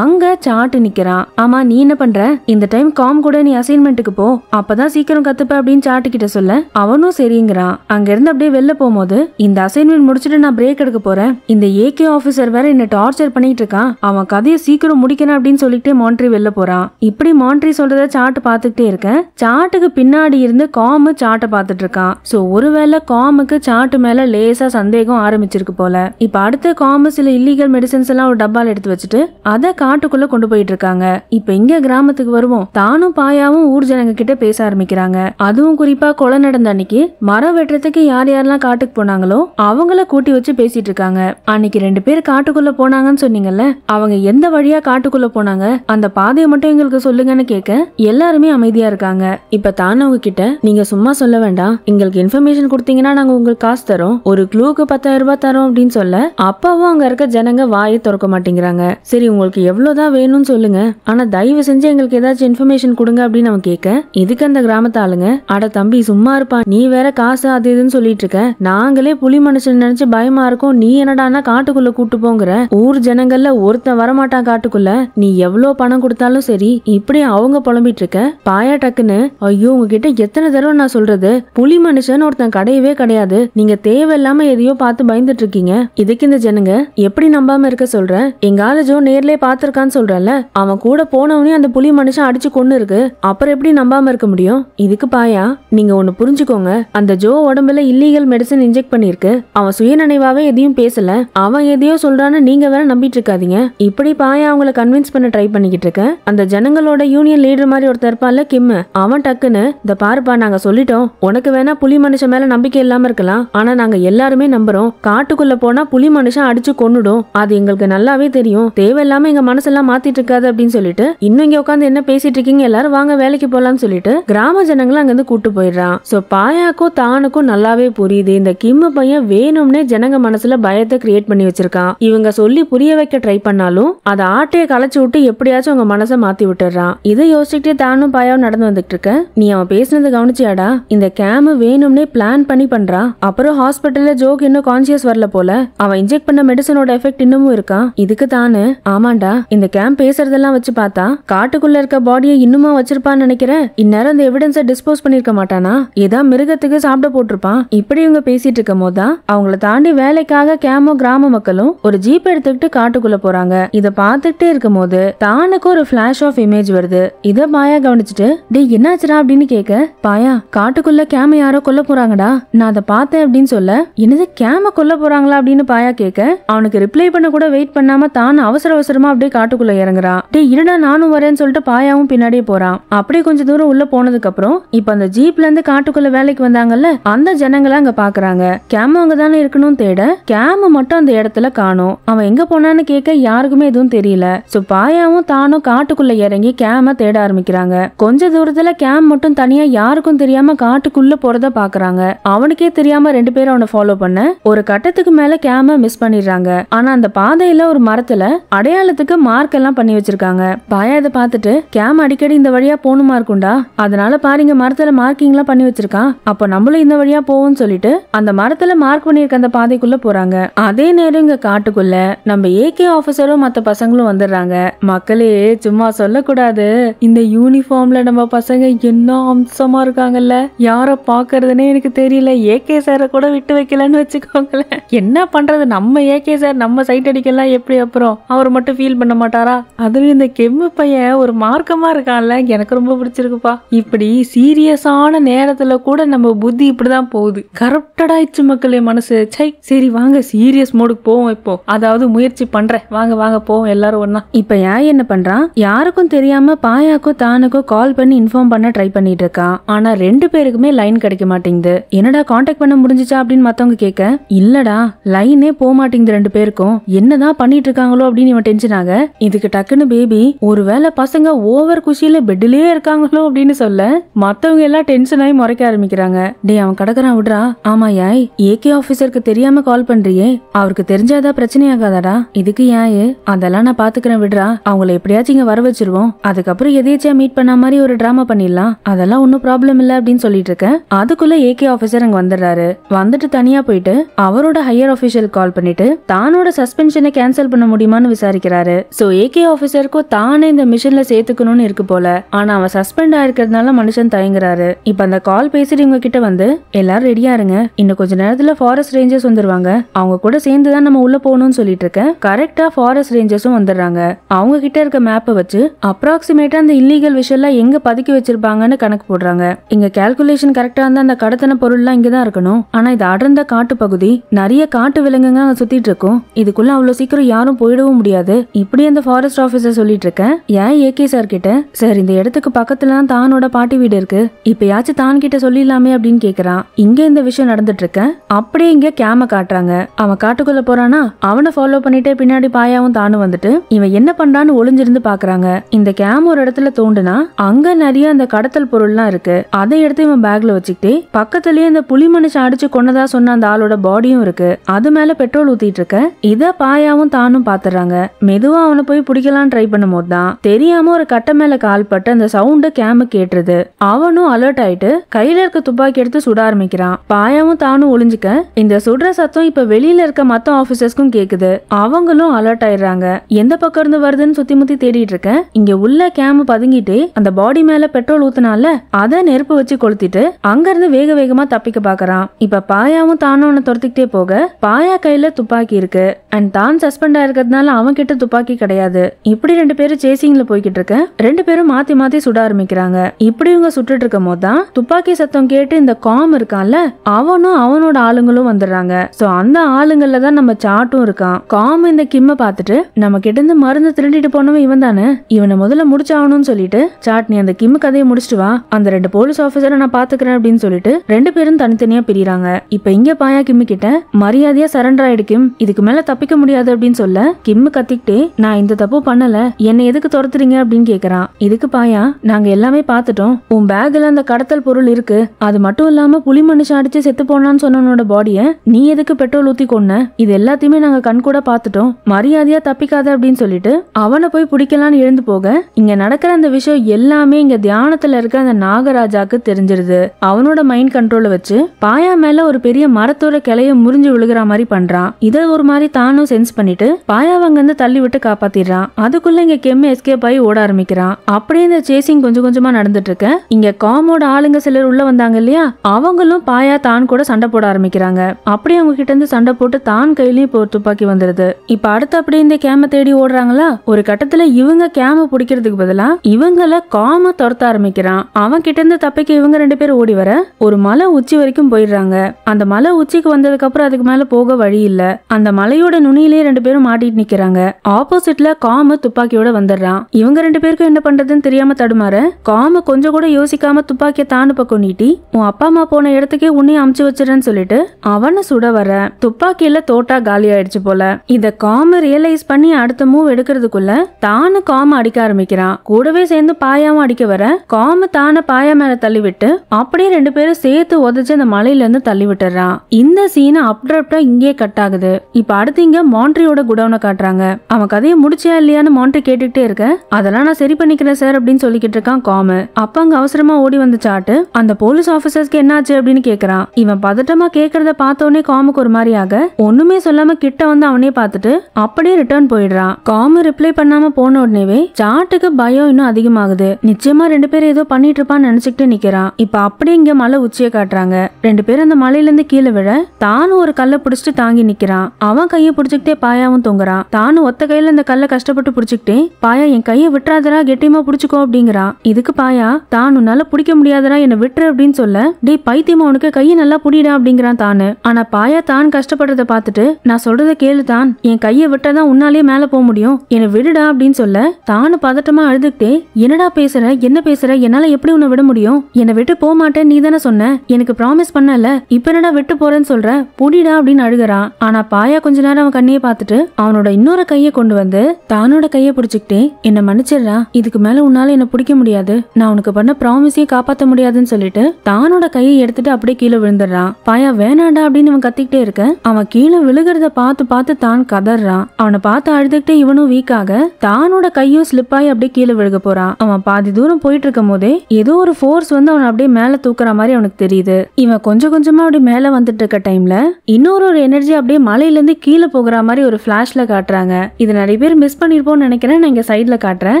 அங்க பேலன்ஸ்டா நிக்கிறான் ஆமா நீ என்ன பண்ற இந்த டைம் காம் கூட நீ அசைன்மெண்ட்டுக்கு போ அப்பதான் சீக்கிரம் கத்துப்ப அப்படின்னு சாட்டு கிட்ட சொல்ல அவனும் சரிங்கிறான் அங்க இருந்து அப்படியே வெளில போகும்போது இந்த அசைன்மெண்ட் முடிச்சுட்டு நான் பிரேக் எடுக்க போறேன் இந்த ஏகே ஆபீசர் வேற என்ன டார்ச்சர் பண்ணிட்டு இருக்கான் அவன் கதையை சீக்கிரம் முடிக்கணும் அப்படின்னு சொல்லிட்டு மான்ட்ரி வெளில போறான் இப்படி மான்ட்ரி சொல்றத சாட்டு பாத்துக்கிட்டே இருக்கேன் சாட்டுக்கு பின்னாடி இருந்து காம் சாட்டை பார்த்துட்டு இருக்கான் சோ ஒருவேளை காமுக்கு சாட்டு மேல லேசா சந்தேகம் ஆரம்பிச்சிருக்கு போல இப்ப அடுத்து காமு சில இல்லீகல் மெடிசன்ஸ் எல்லாம் ஒரு டப்பால் எடுத்து வச்சுட்டு அதை காட்டுக்குள்ள உள்ள கொண்டு போயிட்டு இருக்காங்க இப்ப இங்க கிராமத்துக்கு வருவோம் தானும் பாயாவும் ஊர் ஜனங்க கிட்ட பேச ஆரம்பிக்கிறாங்க அதுவும் குறிப்பா கொலை நடந்த அன்னைக்கு மரம் வெட்டுறதுக்கு யார் யாரெல்லாம் காட்டுக்கு போனாங்களோ அவங்கள கூட்டி வச்சு பேசிட்டு இருக்காங்க அன்னைக்கு ரெண்டு பேர் காட்டுக்குள்ள போனாங்கன்னு சொன்னீங்கல்ல அவங்க எந்த வழியா காட்டுக்குள்ள போனாங்க அந்த பாதையை மட்டும் எங்களுக்கு சொல்லுங்கன்னு கேட்க எல்லாருமே அமைதியா இருக்காங்க இப்ப தானவங்க கிட்ட நீங்க சும்மா சொல்ல வேண்டாம் எங்களுக்கு இன்ஃபர்மேஷன் கொடுத்தீங்கன்னா நாங்க உங்களுக்கு காசு தரோம் ஒரு க்ளூக்கு பத்தாயிரம் ரூபாய் தரோம் அப்படின்னு சொல்ல அப்பாவும் அங்க இருக்க ஜனங்க வாயை திறக்க மாட்டேங்கிறாங்க சரி உங்களுக்கு எவ்வளவுதான் தான் வேணும்னு சொல்லுங்க ஆனா தயவு செஞ்சு எங்களுக்கு ஏதாச்சும் இன்ஃபர்மேஷன் கொடுங்க அப்படின்னு அவன் கேட்க இதுக்கு அந்த கிராமத்து ஆளுங்க அட தம்பி சும்மா இருப்பா நீ வேற காசு அது இதுன்னு சொல்லிட்டு இருக்க நாங்களே புலி மனுஷன் நினைச்சு பயமா இருக்கும் நீ என்னடானா காட்டுக்குள்ள கூட்டு போங்கிற ஊர் ஜனங்கள்ல ஒருத்தன் வரமாட்டான் காட்டுக்குள்ள நீ எவ்வளவு பணம் கொடுத்தாலும் சரி இப்படி அவங்க புலம்பிட்டு இருக்க பாயா டக்குன்னு ஐயோ உங்ககிட்ட எத்தனை தடவை நான் சொல்றது புலி மனுஷன் ஒருத்தன் கிடையவே கிடையாது நீங்க தேவையில்லாம எதையோ பார்த்து பயந்துட்டு இருக்கீங்க இதுக்கு இந்த ஜனங்க எப்படி நம்பாம இருக்க சொல்ற எங்க ஜோ நேர்லயே பாத்திருக்கான்னு சொல்றல அவன் கூட போனவனே அந்த புலி மனுஷன் அடிச்சு கொண்டு இருக்கு அப்புறம் எப்படி நம்பாம இருக்க முடியும் இதுக்கு பாயா நீங்க ஒண்ணு புரிஞ்சுக்கோங்க அந்த ஜோ உடம்புல இல்லீகல் மெடிசன் இன்ஜெக்ட் பண்ணிருக்கு அவன் சுயநினைவாவே எதையும் பேசல அவன் எதையோ சொல்றான்னு நீங்க வேற நம்பிட்டு இருக்காதீங்க இப்படி பாயா அவங்கள கன்வின்ஸ் பண்ண ட்ரை பண்ணிக்கிட்டு இருக்கேன் அந்த ஜனங்களோட யூனியன் லீடர் மாதிரி ஒருத்தர் இருப்பான்ல கிம் அவன் டக்குன்னு இந்த பாருப்பா நாங்க சொல்லிட்டோம் உனக்கு வேணா புலி மனுஷன் மேல நம்பிக்கை இல்லாம இருக்கலாம் ஆனா நாங்க எல்லாருமே நம்புறோம் காட்டுக்குள்ள போனா புலி மனுஷன் அடிச்சு கொன்னுடும் அது எங்களுக்கு நல்லாவே தெரியும் தேவையில்லாம எங்க மனசெல்லாம் மாத்திட்டு இருக்காது அப்படின்னு சொல்லிட்டு இன்னும் இங்க உட்காந்து என்ன பேசிட்டு இருக்கீங்க எல்லாரும் வாங்க வேலைக்கு போலாம்னு சொல்லிட்டு கிராம ஜனங்களை அங்கிருந்து கூட்டு போயிடுறான் சோ பாயாக்கும் தானுக்கும் நல்லாவே புரியுது இந்த கிம்மு பையன் வேணும்னே ஜனங்க மனசுல பயத்தை கிரியேட் பண்ணி வச்சிருக்கான் இவங்க சொல்லி புரிய வைக்க ட்ரை பண்ணாலும் அதை ஆட்டையை களைச்சு விட்டு எப்படியாச்சும் உங்க மனசை மாத்தி விட்டுறான் இதை யோசிச்சுட்டே தானும் பாயாவும் நடந்து வந்துட்டு இருக்க நீ அவன் பேசுனது கவனிச்சியாடா இந்த கேமு வேணும்னே பிளான் பண்ணி பண்றான் அப்புறம் ஹாஸ்பிட்டல்ல ஜோக் இன்னும் கான்சியஸ் வரல போல அவன் இன்ஜெக்ட் பண்ண மெடிசனோட எஃபெக்ட் இன்னமும் இருக்கான் இதுக்கு தானு ஆமாண்டா இந்த கேம் பேசுறதெல்லாம் வச்சு பார்த்தா காட்டுக்குள்ள இருக்க பாடியை இன்னுமா வச்சிருப்பான்னு நினைக்கிறேன் இந்நேரம் அந்த எவிடன்ஸை டிஸ்போஸ் பண்ணிருக்க மாட்டானா ஏதாவது மிருகத்துக்கு சாப்பிட போட்டிருப்பான் இப்படி இவங்க பேசிட்டு இருக்கும் போதுதான் அவங்கள தாண்டி வேலைக்காக கேமோ கிராம மக்களும் ஒரு ஜீப் எடுத்துக்கிட்டு காட்டுக்குள்ள போறாங்க இத பாத்துட்டே இருக்கும் போது தானுக்கு ஒரு பிளாஷ் ஆஃப் இமேஜ் வருது இத பாயா கவனிச்சுட்டு டே என்னாச்சுடா அப்படின்னு கேட்க பாயா காட்டுக்குள்ள கேம யாரோ கொல்ல போறாங்கடா நான் அதை பார்த்தேன் அப்படின்னு சொல்ல என்னது கேம கொல்ல போறாங்களா அப்படின்னு பாயா கேட்க அவனுக்கு ரிப்ளை பண்ண கூட வெயிட் பண்ணாம தான் அவசர அவசரமா அப்படியே காட்டுக்குள்ள வீட்டுக்குள்ள இறங்குறான் டே இருடா நானும் வரேன்னு சொல்லிட்டு பாயாவும் பின்னாடியே போறான் அப்படியே கொஞ்ச தூரம் உள்ள போனதுக்கு அப்புறம் இப்ப அந்த ஜீப்ல இருந்து காட்டுக்குள்ள வேலைக்கு வந்தாங்கல்ல அந்த ஜனங்களை அங்க பாக்குறாங்க கேம அங்க தானே இருக்கணும் தேட கேம மட்டும் அந்த இடத்துல காணும் அவன் எங்க போனான்னு கேட்க யாருக்குமே எதுவும் தெரியல சோ பாயாவும் தானும் காட்டுக்குள்ள இறங்கி கேம தேட ஆரம்பிக்கிறாங்க கொஞ்ச தூரத்துல கேம் மட்டும் தனியா யாருக்கும் தெரியாம காட்டுக்குள்ள போறத பாக்குறாங்க அவனுக்கே தெரியாம ரெண்டு பேரும் அவனை ஃபாலோ பண்ண ஒரு கட்டத்துக்கு மேல கேம மிஸ் பண்ணிடுறாங்க ஆனா அந்த பாதையில ஒரு மரத்துல அடையாளத்துக்கு மார்க் எல்லாம் பண்ணி வச்சிருக்காங்க பாயா இதை பார்த்துட்டு கேம் அடிக்கடி இந்த வழியா போகணுமா இருக்கும்டா அதனால பாருங்க மரத்துல மார்க்கிங் எல்லாம் பண்ணி வச்சிருக்கான் அப்ப நம்மளும் இந்த வழியா போவோம் சொல்லிட்டு அந்த மரத்துல மார்க் பண்ணியிருக்க அந்த பாதைக்குள்ள போறாங்க அதே நேரம் இங்க காட்டுக்குள்ள நம்ம ஏகே ஆபிசரும் மத்த பசங்களும் வந்துடுறாங்க மக்களே சும்மா சொல்லக்கூடாது இந்த யூனிஃபார்ம்ல நம்ம பசங்க என்ன அம்சமா இருக்காங்கல்ல யார பாக்குறதுன்னே எனக்கு தெரியல ஏகே சார கூட விட்டு வைக்கலன்னு வச்சுக்கோங்களேன் என்ன பண்றது நம்ம ஏகே சார் நம்ம சைட் அடிக்கலாம் எப்படி அப்புறம் அவர் மட்டும் ஃபீல் பண்ண மாட்டார் சாரா அதுவும் இந்த கெம்மு பையன் ஒரு மார்க்கமா இருக்கான்ல எனக்கு ரொம்ப பிடிச்சிருக்குப்பா இப்படி சீரியஸான நேரத்துல கூட நம்ம புத்தி இப்படிதான் போகுது கரப்டடாயிடுச்சு மக்களே மனசு சை சரி வாங்க சீரியஸ் மோடுக்கு போவோம் இப்போ அதாவது முயற்சி பண்றேன் வாங்க வாங்க போவோம் எல்லாரும் ஒன்றா இப்போ ஏன் என்ன பண்றான் யாருக்கும் தெரியாம பாயாக்கோ தானுக்கோ கால் பண்ணி இன்ஃபார்ம் பண்ண ட்ரை பண்ணிட்டு இருக்கான் ஆனா ரெண்டு பேருக்குமே லைன் கிடைக்க மாட்டேங்குது என்னடா காண்டாக்ட் பண்ண முடிஞ்சிச்சா அப்படின்னு மத்தவங்க கேட்க இல்லடா லைனே போக மாட்டேங்குது ரெண்டு பேருக்கும் என்னதான் பண்ணிட்டு இருக்காங்களோ அப்படின்னு இவன் டென்ஷன் ஆக இது இதுக்கு டக்குன்னு பேபி ஒருவேளை பசங்க ஓவர் குஷியில பெட்லயே இருக்காங்களோ அப்படின்னு சொல்ல மத்தவங்க எல்லாம் டென்ஷன் ஆகி முறைக்க ஆரம்பிக்கிறாங்க டே அவன் கடக்குறான் விடுறா ஆமா யாய் ஏகே ஆபீசருக்கு தெரியாம கால் பண்றியே அவருக்கு தெரிஞ்சாதா ஆகாதடா இதுக்கு ஏன் அதெல்லாம் நான் பாத்துக்கிறேன் விடுறா அவங்கள எப்படியாச்சும் இங்க வர வச்சிருவோம் அதுக்கப்புறம் எதேச்சியா மீட் பண்ண மாதிரி ஒரு டிராமா பண்ணிடலாம் அதெல்லாம் ஒன்னும் ப்ராப்ளம் இல்ல அப்படின்னு சொல்லிட்டு இருக்கேன் அதுக்குள்ள ஏகே ஆபீசர் அங்க வந்துடுறாரு வந்துட்டு தனியா போயிட்டு அவரோட ஹையர் ஆபீஷியல் கால் பண்ணிட்டு தானோட சஸ்பென்ஷனை கேன்சல் பண்ண முடியுமான்னு விசாரிக்கிறாரு சோ ஏ ஏகே ஆஃபீஸருக்கும் தானே இந்த மிஷின்ல சேர்த்துக்கணும்னு இருக்கு போல ஆனா அவன் சஸ்பெண்ட் ஆயிருக்கிறதுனால மனுஷன் தயங்குறாரு இப்ப அந்த கால் இவங்க கிட்ட வந்து எல்லாரும் ரெடியா இருங்க இன்னும் கொஞ்ச நேரத்துல ஃபாரஸ்ட் ரேஞ்சர்ஸ் வந்துருவாங்க அவங்க கூட சேர்ந்து தான் நம்ம உள்ள போகணும்னு சொல்லிட்டு இருக்கேன் கரெக்டா ஃபாரஸ்ட் ரேஞ்சர்ஸும் வந்துடுறாங்க அவங்க கிட்ட இருக்க மேப்பை வச்சு அப்ராக்சிமேட்டா அந்த இல்லீகல் விஷயம்லாம் எங்க பதுக்கி வச்சிருப்பாங்கன்னு கணக்கு போடுறாங்க இங்க கேல்குலேஷன் கரெக்டா இருந்தா அந்த கடத்தன பொருள்லாம் இங்க தான் இருக்கணும் ஆனா இது அடர்ந்த காட்டு பகுதி நிறைய காட்டு விலங்குங்க அங்க சுத்திட்டு இருக்கும் இதுக்குள்ள அவ்வளவு சீக்கிரம் யாரும் போயிடவும் முடியாது இப்படி அந்த ஃபாரஸ்ட் ஆஃபீஸர் சொல்லிட்டு இருக்கேன் ஏன் ஏகே சார் கிட்ட சார் இந்த இடத்துக்கு பக்கத்துல தானோட பாட்டி வீடு இருக்கு இப்பயாச்சும் தான் கிட்ட சொல்லிடலாமே அப்படின்னு கேக்குறான் இங்க இந்த விஷயம் நடந்துட்டு இருக்கேன் அப்படியே இங்க கேம காட்டுறாங்க அவன் காட்டுக்குள்ள போறானா அவனை ஃபாலோ பண்ணிட்டே பின்னாடி பாயாவும் தானும் வந்துட்டு இவன் என்ன பண்றான்னு ஒளிஞ்சிருந்து பாக்குறாங்க இந்த கேம் ஒரு இடத்துல தோண்டுனா அங்க நிறைய அந்த கடத்தல் பொருள்லாம் இருக்கு அதை எடுத்து இவன் பேக்ல வச்சுக்கிட்டே பக்கத்துலயே அந்த புலி மனுஷன் அடிச்சு கொண்டதா சொன்ன அந்த ஆளோட பாடியும் இருக்கு அது மேல பெட்ரோல் ஊத்திட்டு இருக்க இத பாயாவும் தானும் பாத்துறாங்க மெதுவா அவனை போய் போய் பிடிக்கலான்னு ட்ரை பண்ணும்போது தான் தெரியாம ஒரு கட்டை மேல கால் பட்டு அந்த சவுண்ட் கேமு கேட்டுருது அவனும் அலர்ட் ஆயிட்டு கையில இருக்க துப்பாக்கி எடுத்து சுட ஆரம்பிக்கிறான் பாயாவும் தானும் ஒளிஞ்சுக்க இந்த சுடுற சத்தம் இப்ப வெளியில இருக்க மத்த ஆபீசர்ஸ்க்கும் கேக்குது அவங்களும் அலர்ட் ஆயிடுறாங்க எந்த பக்கம் இருந்து வருதுன்னு சுத்தி முத்தி தேடிட்டு இருக்க இங்க உள்ள கேமு பதுங்கிட்டு அந்த பாடி மேல பெட்ரோல் ஊத்தினால அத நெருப்பு வச்சு கொளுத்திட்டு அங்க இருந்து வேக வேகமா தப்பிக்க பாக்குறான் இப்ப பாயாவும் தானும் அவனை துரத்திக்கிட்டே போக பாயா கையில துப்பாக்கி இருக்கு அண்ட் தான் சஸ்பெண்ட் ஆயிருக்கிறதுனால அவன் கிட்ட துப்பாக்கி கிடையாது கிடையாது இப்படி ரெண்டு பேரும் சேசிங்ல போய்கிட்டு இருக்க ரெண்டு பேரும் மாத்தி மாத்தி சுட ஆரம்பிக்கிறாங்க இப்படி இவங்க சுட்டுட்டு இருக்கும் போதுதான் துப்பாக்கி சத்தம் கேட்டு இந்த காம் இருக்கான்ல அவனும் அவனோட ஆளுங்களும் வந்துடுறாங்க சோ அந்த ஆளுங்கள்ல தான் நம்ம சாட்டும் இருக்கான் காம் இந்த கிம்ம பார்த்துட்டு நம்ம கிட்ட இருந்து மருந்து திருடிட்டு போனவன் இவன் தானே இவனை முதல்ல முடிச்சாகணும்னு சொல்லிட்டு சாட் நீ அந்த கிம்மு கதையை முடிச்சுட்டு வா அந்த ரெண்டு போலீஸ் ஆஃபீஸரை நான் பாத்துக்கிறேன் அப்படின்னு சொல்லிட்டு ரெண்டு பேரும் தனித்தனியா பிரியறாங்க இப்ப இங்க பாயா கிம்மு கிட்ட மரியாதையா சரண்டர் ஆயிடு கிம் இதுக்கு மேல தப்பிக்க முடியாது அப்படின்னு சொல்ல கிம் கத்திக்கிட்டே நான் இந்த தப்பு பண்ணல என்ன எதுக்கு துரத்துறீங்க அப்படின்னு கேக்குறான் இதுக்கு பாயா நாங்க எல்லாமே பாத்துட்டோம் உன் பேக்ல அந்த கடத்தல் பொருள் இருக்கு அது மட்டும் இல்லாம புலி மனுஷன் அடிச்சு செத்து போனான்னு சொன்னவனோட பாடிய நீ எதுக்கு பெட்ரோல் ஊத்தி கொண்ண இது எல்லாத்தையுமே நாங்க கண் கூட பாத்துட்டோம் மரியாதையா தப்பிக்காத அப்படின்னு சொல்லிட்டு அவனை போய் பிடிக்கலான்னு எழுந்து போக இங்க நடக்கிற அந்த விஷயம் எல்லாமே இங்க தியானத்துல இருக்க அந்த நாகராஜாக்கு தெரிஞ்சிருது அவனோட மைண்ட் கண்ட்ரோல வச்சு பாயா மேல ஒரு பெரிய மரத்தோட கிளைய முறிஞ்சு விழுகிற மாதிரி பண்றான் இதை ஒரு மாதிரி தானும் சென்ஸ் பண்ணிட்டு பாயாவை அங்கிருந்து தள்ளி விட்டு காப்பாத்திரு பண்ணிடுறான் அதுக்குள்ள இங்க கெம் எஸ்கேப் ஆகி ஓட ஆரம்பிக்கிறான் அப்படியே இந்த சேசிங் கொஞ்சம் கொஞ்சமா நடந்துட்டு இருக்க இங்க காமோட ஆளுங்க சிலர் உள்ள வந்தாங்க இல்லையா அவங்களும் பாயா தான் கூட சண்டை போட ஆரம்பிக்கிறாங்க அப்படியே அவங்க கிட்ட இருந்து சண்டை போட்டு தான் கையிலயும் இப்போ துப்பாக்கி வந்துருது இப்ப அடுத்து அப்படியே இந்த கேம தேடி ஓடுறாங்களா ஒரு கட்டத்துல இவங்க கேம பிடிக்கிறதுக்கு பதிலா இவங்கள காம துரத்த ஆரம்பிக்கிறான் அவன் கிட்ட இருந்து தப்பிக்க இவங்க ரெண்டு பேரும் ஓடி வர ஒரு மலை உச்சி வரைக்கும் போயிடுறாங்க அந்த மலை உச்சிக்கு வந்ததுக்கு அப்புறம் அதுக்கு மேல போக வழி இல்ல அந்த மலையோட நுனியிலேயே ரெண்டு பேரும் மாட்டிட்டு நிக்கிறாங்க ஆப்போசிட்ல காம துப்பாக்கியோட வந்துடுறான் இவங்க ரெண்டு பேருக்கும் என்ன பண்றதுன்னு தெரியாம தடுமாற காம கொஞ்சம் கூட யோசிக்காம துப்பாக்கிய தானு பக்கம் நீட்டி உன் அப்பா அம்மா போன இடத்துக்கே உன்னையும் அமுச்சு வச்சிடறேன்னு சொல்லிட்டு அவனை சுட வர துப்பாக்கியில தோட்டா காலி ஆயிடுச்சு போல இத காம ரியலைஸ் பண்ணி அடுத்த மூவ் எடுக்கிறதுக்குள்ள தானு காம அடிக்க ஆரம்பிக்கிறான் கூடவே சேர்ந்து பாயாம அடிக்க வர காம தான பாயா மேல தள்ளி விட்டு அப்படியே ரெண்டு பேரும் சேர்த்து உதச்சு அந்த மலையில இருந்து தள்ளி விட்டுறான் இந்த சீனை அப்டா இங்கே கட் ஆகுது இப்ப அடுத்து இங்க மாண்ட்ரியோட குடவுனை காட்டுறாங்க அவன் கதையை முடிச்சு வந்துருச்சியா இல்லையான்னு மௌண்ட்டை கேட்டுக்கிட்டே இருக்கேன் அதெல்லாம் நான் சரி பண்ணிக்கிறேன் சார் அப்படின்னு சொல்லிக்கிட்டு இருக்கான் காமு அப்ப அங்க அவசரமா ஓடி வந்து சாட்டு அந்த போலீஸ் ஆபீசர்ஸ்க்கு ஆச்சு அப்படின்னு கேக்குறான் இவன் பதட்டமா கேக்குறத பார்த்தோன்னே காமுக்கு ஒரு மாதிரியாக ஒண்ணுமே சொல்லாம கிட்ட வந்து அவனே பார்த்துட்டு அப்படியே ரிட்டர்ன் போயிடுறான் காமு ரிப்ளை பண்ணாம போன உடனேவே சாட்டுக்கு பயம் இன்னும் அதிகமாகுது நிச்சயமா ரெண்டு பேரும் ஏதோ பண்ணிட்டு இருப்பான்னு நினைச்சுக்கிட்டு நிக்கிறான் இப்ப அப்படியே இங்க மலை உச்சியை காட்டுறாங்க ரெண்டு பேரும் அந்த மலையில இருந்து கீழே விழ தானும் ஒரு கல்லை பிடிச்சிட்டு தாங்கி நிக்கிறான் அவன் கையை பிடிச்சிக்கிட்டே பாயாவும் தொங்குறான் தானும் ஒத்த கையில இந்த கல்லை கஷ்டப்பட்டு பிடிச்சிக்கிட்டேன் பாயா என் கையை விட்டுறாதரா கெட்டியமா பிடிச்சிக்கோ அப்படிங்கிறான் இதுக்கு பாயா தான் உன்னால பிடிக்க முடியாதரா என்ன விட்டுற அப்படின்னு சொல்ல டே பைத்தியமா உனக்கு கையை நல்லா பிடிடா அப்படிங்கிறான் தானு ஆனா பாயா தான் கஷ்டப்படுறத பார்த்துட்டு நான் சொல்றத கேளு தான் என் கையை விட்டாதான் உன்னாலே மேல போக முடியும் என்னை விடுடா அப்படின்னு சொல்ல தானு பதட்டமா அழுதுகிட்டே என்னடா பேசுற என்ன பேசுற என்னால எப்படி உன்னை விட முடியும் என்னை விட்டு போக நீ தானே சொன்ன எனக்கு ப்ராமிஸ் பண்ணல இப்ப என்னடா விட்டு போறேன்னு சொல்ற புடிடா அப்படின்னு அழுகிறான் ஆனா பாயா கொஞ்ச நேரம் அவன் கண்ணியை பார்த்துட்டு அவனோட இன்னொரு கையை கொண்டு வந்து தானோட கையை பிடிச்சிக்கிட்டே என்ன மன்னிச்சிடுறா இதுக்கு மேல உன்னால என்ன பிடிக்க முடியாது நான் உனக்கு பண்ண ப்ராமிஸையும் காப்பாத்த முடியாதுன்னு சொல்லிட்டு தானோட கையை எடுத்துட்டு அப்படியே கீழே விழுந்துடுறான் பாயா வேணாண்டா அப்படின்னு அவன் கத்திக்கிட்டே இருக்க அவன் கீழே விழுகிறத பார்த்து பார்த்து தான் கதறான் அவனை பார்த்து அழுதுகிட்டே இவனும் வீக்காக தானோட கையும் ஸ்லிப் ஆகி அப்படியே கீழே விழுக போறான் அவன் பாதி தூரம் போயிட்டு இருக்கும் போதே ஏதோ ஒரு ஃபோர்ஸ் வந்து அவனை அப்படியே மேல தூக்குற மாதிரி அவனுக்கு தெரியுது இவன் கொஞ்சம் கொஞ்சமா அப்படி மேல வந்துட்டு இருக்க டைம்ல இன்னொரு ஒரு எனர்ஜி அப்படியே மலையில இருந்து கீழே போகிற மாதிரி ஒரு பிளாஷ்ல காட்டுறாங்க இது நிறைய பேர் மிஸ் பண்ணிருப்போம் நினைக்கிறேன் நான் இங்க சைடில் காட்டுறேன்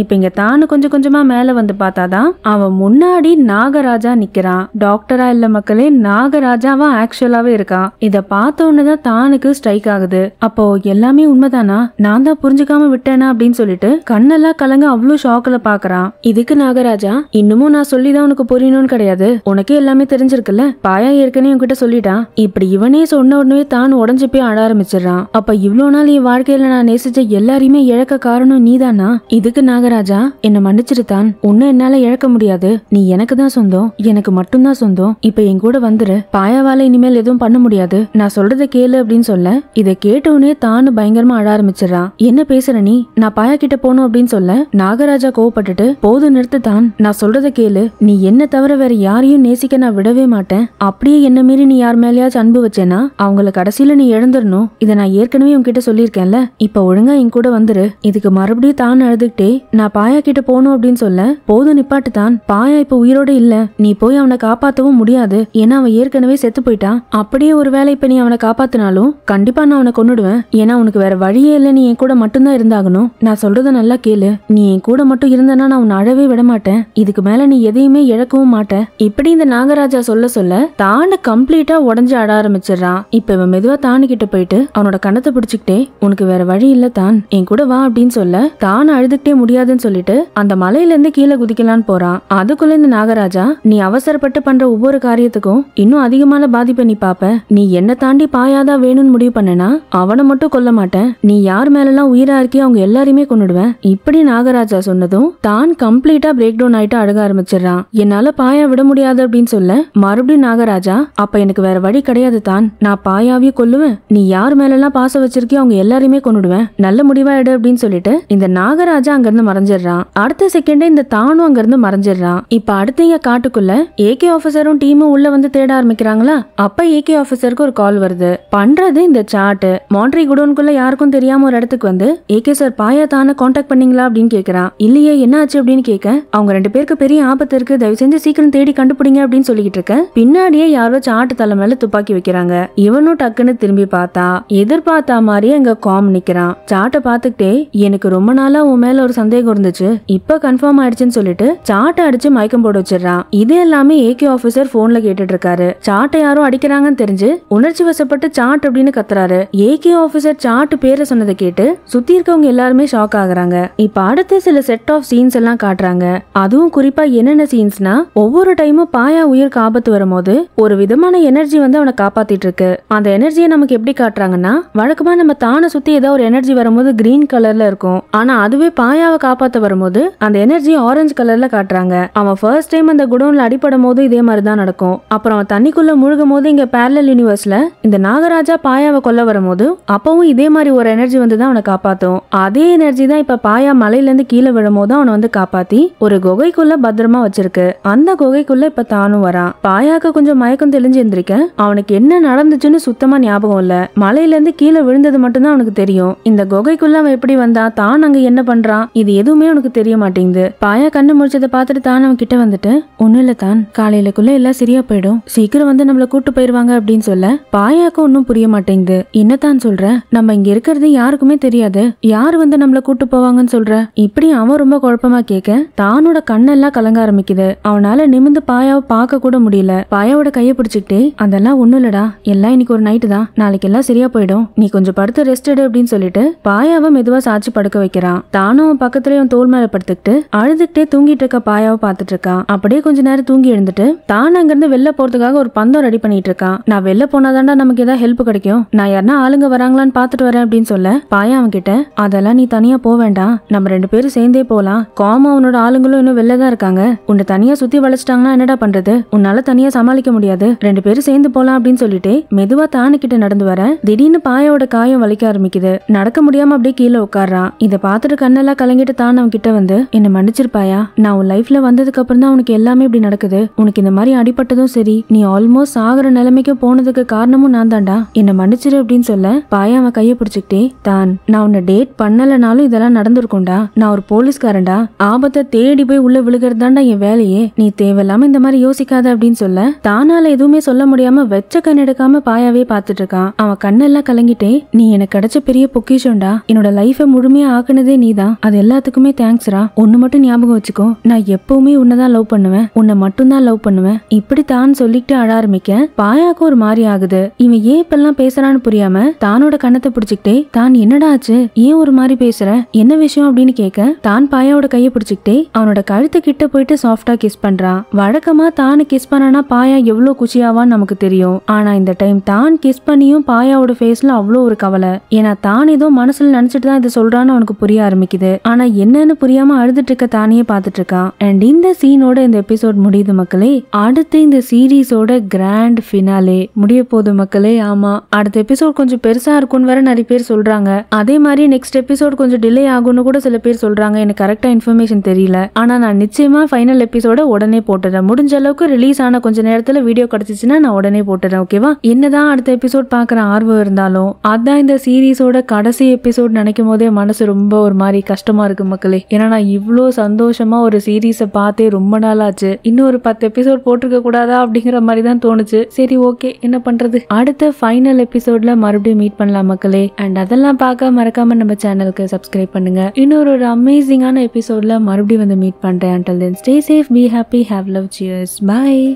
இப்போ இங்கே தானு கொஞ்சம் கொஞ்சமாக மேலே வந்து பார்த்தா தான் அவன் முன்னாடி நாகராஜா நிற்கிறான் டாக்டரா இல்லை மக்களே நாகராஜாவா ஆக்சுவலாகவே இருக்கான் இதை பார்த்த தான் தானுக்கு ஸ்ட்ரைக் ஆகுது அப்போ எல்லாமே உண்மைதானா நான் தான் புரிஞ்சுக்காம விட்டேனா அப்படின்னு சொல்லிட்டு கண்ணெல்லாம் கலங்க அவ்வளோ ஷாக்கில் பாக்குறான் இதுக்கு நாகராஜா இன்னமும் நான் சொல்லி தான் உனக்கு புரியணும்னு கிடையாது உனக்கே எல்லாமே தெரிஞ்சிருக்குல்ல பாயா ஏற்கனவே உன்கிட்ட சொல்லிட்டான் இப்படி இவனே சொன்ன உடனே தான் உடஞ்சு போய் ஆட ஆரம்பிச்சிடறான் அப்போ இவ்வளோ நாள் என் வாழ்க்கையில் நான் நேசிச்ச எல்லாரையுமே எல்லாத்தையுமே இழக்க காரணம் நீதானா இதுக்கு நாகராஜா என்ன மன்னிச்சிருத்தான் உன்ன என்னால இழக்க முடியாது நீ எனக்கு தான் சொந்தம் எனக்கு மட்டும்தான் சொந்தம் இப்ப என் கூட வந்துரு பாயாவால இனிமேல் எதுவும் பண்ண முடியாது நான் சொல்றத கேளு அப்படின்னு சொல்ல இதை கேட்டவுனே தானு பயங்கரமா அழ ஆரம்பிச்சிடறான் என்ன பேசுற நீ நான் பாயா கிட்ட போனும் அப்படின்னு சொல்ல நாகராஜா கோவப்பட்டுட்டு போது நிறுத்து தான் நான் சொல்றத கேளு நீ என்ன தவிர வேற யாரையும் நேசிக்க நான் விடவே மாட்டேன் அப்படியே என்ன மீறி நீ யார் மேலேயாச்சும் அன்பு வச்சேன்னா அவங்கள கடைசியில நீ எழுந்துடணும் இதை நான் ஏற்கனவே உன்கிட்ட சொல்லியிருக்கேன்ல இப்ப ஒழுங்கா என் கூட வந்து வந்துரு இதுக்கு மறுபடியும் தான் அழுதுகிட்டே நான் பாயா கிட்ட போகணும் அப்படின்னு சொல்ல போதும் நிப்பாட்டு தான் பாயா இப்ப உயிரோட இல்ல நீ போய் அவனை காப்பாத்தவும் முடியாது ஏன்னா அவன் ஏற்கனவே செத்து போயிட்டான் அப்படியே ஒரு வேலை இப்ப நீ அவனை காப்பாத்தினாலும் கண்டிப்பா நான் அவனை கொண்டுடுவேன் ஏன்னா உனக்கு வேற வழியே இல்லை நீ என் கூட மட்டும்தான் இருந்தாகணும் நான் சொல்றத நல்லா கேளு நீ என் கூட மட்டும் இருந்தனா நான் உன்னை அழவே விட மாட்டேன் இதுக்கு மேல நீ எதையுமே இழக்கவும் மாட்டேன் இப்படி இந்த நாகராஜா சொல்ல சொல்ல தானு கம்ப்ளீட்டா உடஞ்சு ஆட ஆரம்பிச்சிடறான் இப்ப இவன் மெதுவா தானு கிட்ட போயிட்டு அவனோட கணத்தை பிடிச்சுக்கிட்டே உனக்கு வேற வழி இல்ல தான் என் கூட கூட வா அப்படின்னு சொல்ல தான் அழுதுகிட்டே முடியாதுன்னு சொல்லிட்டு அந்த மலையில இருந்து கீழே குதிக்கலான்னு போறான் அதுக்குள்ள இந்த நாகராஜா நீ அவசரப்பட்டு பண்ற ஒவ்வொரு காரியத்துக்கும் இன்னும் அதிகமான பாதிப்பை நீ பாப்ப நீ என்ன தாண்டி பாயாதான் வேணும்னு முடிவு பண்ணனா அவனை மட்டும் கொல்ல மாட்டேன் நீ யார் மேலெல்லாம் உயிரா இருக்கே அவங்க எல்லாரையுமே கொண்டுடுவேன் இப்படி நாகராஜா சொன்னதும் தான் கம்ப்ளீட்டா பிரேக் டவுன் ஆயிட்டு அழக ஆரம்பிச்சிடறான் என்னால பாயா விட முடியாது அப்படின்னு சொல்ல மறுபடியும் நாகராஜா அப்ப எனக்கு வேற வழி கிடையாது தான் நான் பாயாவே கொல்லுவேன் நீ யார் மேலெல்லாம் பாச வச்சிருக்கியோ அவங்க எல்லாரையுமே கொண்டுடுவேன் நல்ல முடிவா ஆடு அப்படின்னு சொல்லிட்டு இந்த நாகராஜா அங்கிருந்து மறைஞ்சிடுறான் அடுத்த செகண்டே இந்த தானும் அங்கிருந்து மறைஞ்சிடுறான் இப்ப அடுத்த இங்க காட்டுக்குள்ள ஏகே ஆபிசரும் டீமும் உள்ள வந்து தேட ஆரம்பிக்கிறாங்களா அப்ப ஏகே ஆபிசருக்கு ஒரு கால் வருது பண்றது இந்த சாட்டு மாண்ட்ரி குடோனுக்குள்ள யாருக்கும் தெரியாம ஒரு இடத்துக்கு வந்து ஏகே சார் பாயா தானே கான்டாக்ட் பண்ணீங்களா அப்படின்னு கேக்குறான் இல்லையே என்ன ஆச்சு அப்படின்னு கேட்க அவங்க ரெண்டு பேருக்கு பெரிய ஆபத்து இருக்கு தயவு செஞ்சு சீக்கிரம் தேடி கண்டுபிடிங்க அப்படின்னு சொல்லிட்டு இருக்க பின்னாடியே யாரோ சாட்டு தலை மேல துப்பாக்கி வைக்கிறாங்க இவனும் டக்குன்னு திரும்பி பார்த்தா எதிர்பார்த்தா மாதிரியே அங்க காம் நிக்கிறான் சாட்டை பார்த்து பார்த்துக்கிட்டே எனக்கு ரொம்ப நாளா உன் மேல ஒரு சந்தேகம் இருந்துச்சு இப்ப கன்ஃபார்ம் ஆயிடுச்சுன்னு சொல்லிட்டு சாட்டை அடிச்சு மயக்கம் போட வச்சிடறான் இது எல்லாமே ஏகே ஆபிசர் போன்ல கேட்டுட்டு இருக்காரு சாட்டை யாரும் அடிக்கிறாங்கன்னு தெரிஞ்சு உணர்ச்சி வசப்பட்டு சாட் அப்படின்னு கத்துறாரு ஏகே ஆபிசர் சாட்டு பேரை சொன்னதை கேட்டு சுத்தி இருக்கவங்க எல்லாருமே ஷாக் ஆகுறாங்க இப்ப அடுத்த சில செட் ஆஃப் சீன்ஸ் எல்லாம் காட்டுறாங்க அதுவும் குறிப்பா என்னென்ன சீன்ஸ்னா ஒவ்வொரு டைமும் பாயா உயிருக்கு ஆபத்து வரும்போது ஒரு விதமான எனர்ஜி வந்து அவனை காப்பாத்திட்டு இருக்கு அந்த எனர்ஜியை நமக்கு எப்படி காட்டுறாங்கன்னா வழக்கமா நம்ம தானை சுத்தி ஏதோ ஒரு எனர்ஜி வரும்போது கிரீன் கிரீன் கலர்ல இருக்கும் ஆனா அதுவே பாயாவை காப்பாத்த வரும்போது அந்த எனர்ஜி ஆரஞ்சு கலர்ல காட்டுறாங்க அவன் ஃபர்ஸ்ட் டைம் அந்த குடோன்ல அடிப்படும் போது இதே மாதிரி தான் நடக்கும் அப்புறம் அவன் தண்ணிக்குள்ள முழுகும் போது இங்க பேரலல் யூனிவர்ஸ்ல இந்த நாகராஜா பாயாவை கொல்ல வரும்போது அப்பவும் இதே மாதிரி ஒரு எனர்ஜி வந்து தான் அவனை காப்பாத்தும் அதே எனர்ஜி தான் இப்ப பாயா மலையில இருந்து கீழே போது அவனை வந்து காப்பாத்தி ஒரு குகைக்குள்ள பத்திரமா வச்சிருக்கு அந்த குகைக்குள்ள இப்ப தானும் வரான் பாயாக்கு கொஞ்சம் மயக்கம் தெளிஞ்சு எந்திரிக்க அவனுக்கு என்ன நடந்துச்சுன்னு சுத்தமா ஞாபகம் இல்ல மலையில இருந்து கீழே விழுந்தது மட்டும்தான் அவனுக்கு தெரியும் இந்த குகைக்குள்ள அவன் எப்படி வந்தான் தான் அங்க என்ன பண்றான் இது எதுவுமே உனக்கு தெரிய மாட்டேங்குது பாயா கண்ணு முடிச்சதை பார்த்துட்டு தான் அவன் கிட்ட வந்துட்டு ஒண்ணு இல்ல தான் காலையிலக்குள்ள எல்லாம் சரியா போயிடும் சீக்கிரம் வந்து நம்மள கூட்டு போயிருவாங்க அப்படின்னு சொல்ல பாயாக்கும் ஒன்னும் புரிய மாட்டேங்குது என்னத்தான் சொல்ற நம்ம இங்க இருக்கிறது யாருக்குமே தெரியாது யார் வந்து நம்மள கூட்டு போவாங்கன்னு சொல்ற இப்படி அவன் ரொம்ப குழப்பமா கேட்க தானோட கண்ணெல்லாம் கலங்க ஆரம்பிக்குது அவனால நிமிந்து பாயாவை பார்க்க கூட முடியல பாயாவோட கையை பிடிச்சிக்கிட்டே அதெல்லாம் ஒண்ணும் இல்லடா எல்லாம் இன்னைக்கு ஒரு நைட்டு தான் நாளைக்கு எல்லாம் சரியா போயிடும் நீ கொஞ்சம் படுத்து ரெஸ்ட் எடு அப்படின்னு சொல்லிட்டு பாயாவை மெதுவா சாட்சி படுக்க வைக்கிறான் தானும் அவன் பக்கத்துலயும் தோல் மேல படுத்துக்கிட்டு அழுதுகிட்டே தூங்கிட்டு இருக்க பாயாவை பாத்துட்டு இருக்கான் அப்படியே கொஞ்ச நேரம் தூங்கி எழுந்துட்டு தான் அங்கிருந்து வெளில போறதுக்காக ஒரு பந்தம் ரெடி பண்ணிட்டு இருக்கான் நான் வெளில போனாதாண்டா நமக்கு ஏதாவது ஹெல்ப் கிடைக்கும் நான் யாருன்னா ஆளுங்க வராங்களான்னு பாத்துட்டு வரேன் அப்படின்னு சொல்ல பாயா அவன் கிட்ட அதெல்லாம் நீ தனியா போவேண்டாம் வேண்டாம் நம்ம ரெண்டு பேரும் சேர்ந்தே போலாம் காம உன்னோட ஆளுங்களும் இன்னும் வெளில தான் இருக்காங்க உன்னை தனியா சுத்தி வளைச்சிட்டாங்கன்னா என்னடா பண்றது உன்னால தனியா சமாளிக்க முடியாது ரெண்டு பேரும் சேர்ந்து போலாம் அப்படின்னு சொல்லிட்டு மெதுவா தானு கிட்ட நடந்து வர திடீர்னு பாயோட காயம் வலிக்க ஆரம்பிக்குது நடக்க முடியாம அப்படியே கீழே உட்காடுறான் இதை பார்த்துட்டு கண்ணெல்லாம் கலங்கிட்டு தான் அவன் கிட்ட வந்து என்ன மன்னிச்சிருப்பாயா நான் உன் லைஃப்ல வந்ததுக்கு அப்புறம் தான் உனக்கு எல்லாமே இப்படி நடக்குது உனக்கு இந்த மாதிரி அடிப்பட்டதும் சரி நீ ஆல்மோஸ்ட் ஆகிற நிலைமைக்கு போனதுக்கு காரணமும் நான் தான்டா என்ன மன்னிச்சிரு அப்படின்னு சொல்ல பாயா அவன் கையை பிடிச்சிக்கிட்டே தான் நான் உன்னை டேட் பண்ணலனாலும் இதெல்லாம் நடந்திருக்கும்டா நான் ஒரு போலீஸ்காரன்டா ஆபத்தை தேடி போய் உள்ள விழுகிறது தான்டா என் வேலையே நீ தேவையில்லாம இந்த மாதிரி யோசிக்காத அப்படின்னு சொல்ல தானால எதுவுமே சொல்ல முடியாம வெச்ச கண் எடுக்காம பாயாவே பாத்துட்டு இருக்கான் அவன் கண்ணெல்லாம் கலங்கிட்டே நீ எனக்கு கிடைச்ச பெரிய பொக்கிஷம்டா என்னோட லைஃபை முழுமையா ஆக்குனதே நீ தான் அது எல்லாத்துக்குமே தேங்க்ஸ்ரா ஒன்னு மட்டும் ஞாபகம் வச்சுக்கோ நான் எப்பவுமே உன்னதான் லவ் பண்ணுவேன் உன்னை மட்டும்தான் லவ் பண்ணுவேன் இப்படி தான் சொல்லிட்டு அழ ஆரம்பிக்க பாயாக்கு ஒரு மாதிரி ஆகுது இவன் ஏன் இப்பெல்லாம் பேசுறான்னு புரியாம தானோட கண்ணத்தை பிடிச்சிக்கிட்டே தான் என்னடா ஆச்சு ஏன் ஒரு மாதிரி பேசுற என்ன விஷயம் அப்படின்னு கேட்க தான் பாயாவோட கையை பிடிச்சிக்கிட்டே அவனோட கழுத்தை கிட்ட போயிட்டு சாஃப்டா கிஸ் பண்றான் வழக்கமா தானு கிஸ் பண்ணனா பாயா எவ்வளவு குச்சியாவான்னு நமக்கு தெரியும் ஆனா இந்த டைம் தான் கிஸ் பண்ணியும் பாயாவோட ஃபேஸ்ல அவ்வளோ ஒரு கவலை ஏன்னா தான் ஏதோ மனசுல நினைச்சிட்டு தான் இதை சொல்றான்னு அவனுக்கு புரிய ஆரம்பிக்குது ஆனா என்னன்னு புரியாம அழுதுட்டு இருக்க தானே பாத்துட்டு இருக்கான் அண்ட் இந்த சீனோட இந்த எபிசோட் முடியுது மக்களே அடுத்து இந்த சீரீஸோட கிராண்ட் ஃபினாலே முடிய போது மக்களே ஆமா அடுத்த எபிசோட் கொஞ்சம் பெருசா இருக்கும்னு வேற நிறைய பேர் சொல்றாங்க அதே மாதிரி நெக்ஸ்ட் எபிசோட் கொஞ்சம் டிலே ஆகும்னு கூட சில பேர் சொல்றாங்க எனக்கு கரெக்டா இன்ஃபர்மேஷன் தெரியல ஆனா நான் நிச்சயமா ஃபைனல் எபிசோட உடனே போட்டுறேன் முடிஞ்ச அளவுக்கு ரிலீஸ் ஆன கொஞ்ச நேரத்துல வீடியோ கிடைச்சிச்சுன்னா நான் உடனே போட்டுறேன் ஓகேவா என்னதான் அடுத்த எபிசோட் பாக்குற ஆர்வம் இருந்தாலும் அதான் இந்த சீரீஸோட கடைசி எபிசோட் நினைக்க நினைக்கும் போதே மனசு ரொம்ப ஒரு மாதிரி கஷ்டமாக இருக்கு மக்களே ஏன்னா நான் இவ்வளோ சந்தோஷமாக ஒரு சீரீஸை பார்த்தே ரொம்ப நாள் ஆச்சு இன்னும் ஒரு பத்து எபிசோட் போட்டிருக்க கூடாதா அப்படிங்கிற மாதிரி தான் தோணுச்சு சரி ஓகே என்ன பண்ணுறது அடுத்த ஃபைனல் எபிசோட்ல மறுபடியும் மீட் பண்ணலாம் மக்களே அண்ட் அதெல்லாம் பார்க்க மறக்காம நம்ம சேனலுக்கு சப்ஸ்கிரைப் பண்ணுங்க இன்னொரு ஒரு அமேசிங்கான எபிசோட்ல மறுபடியும் வந்து மீட் பண்ணுறேன் until then stay safe be happy have love cheers bye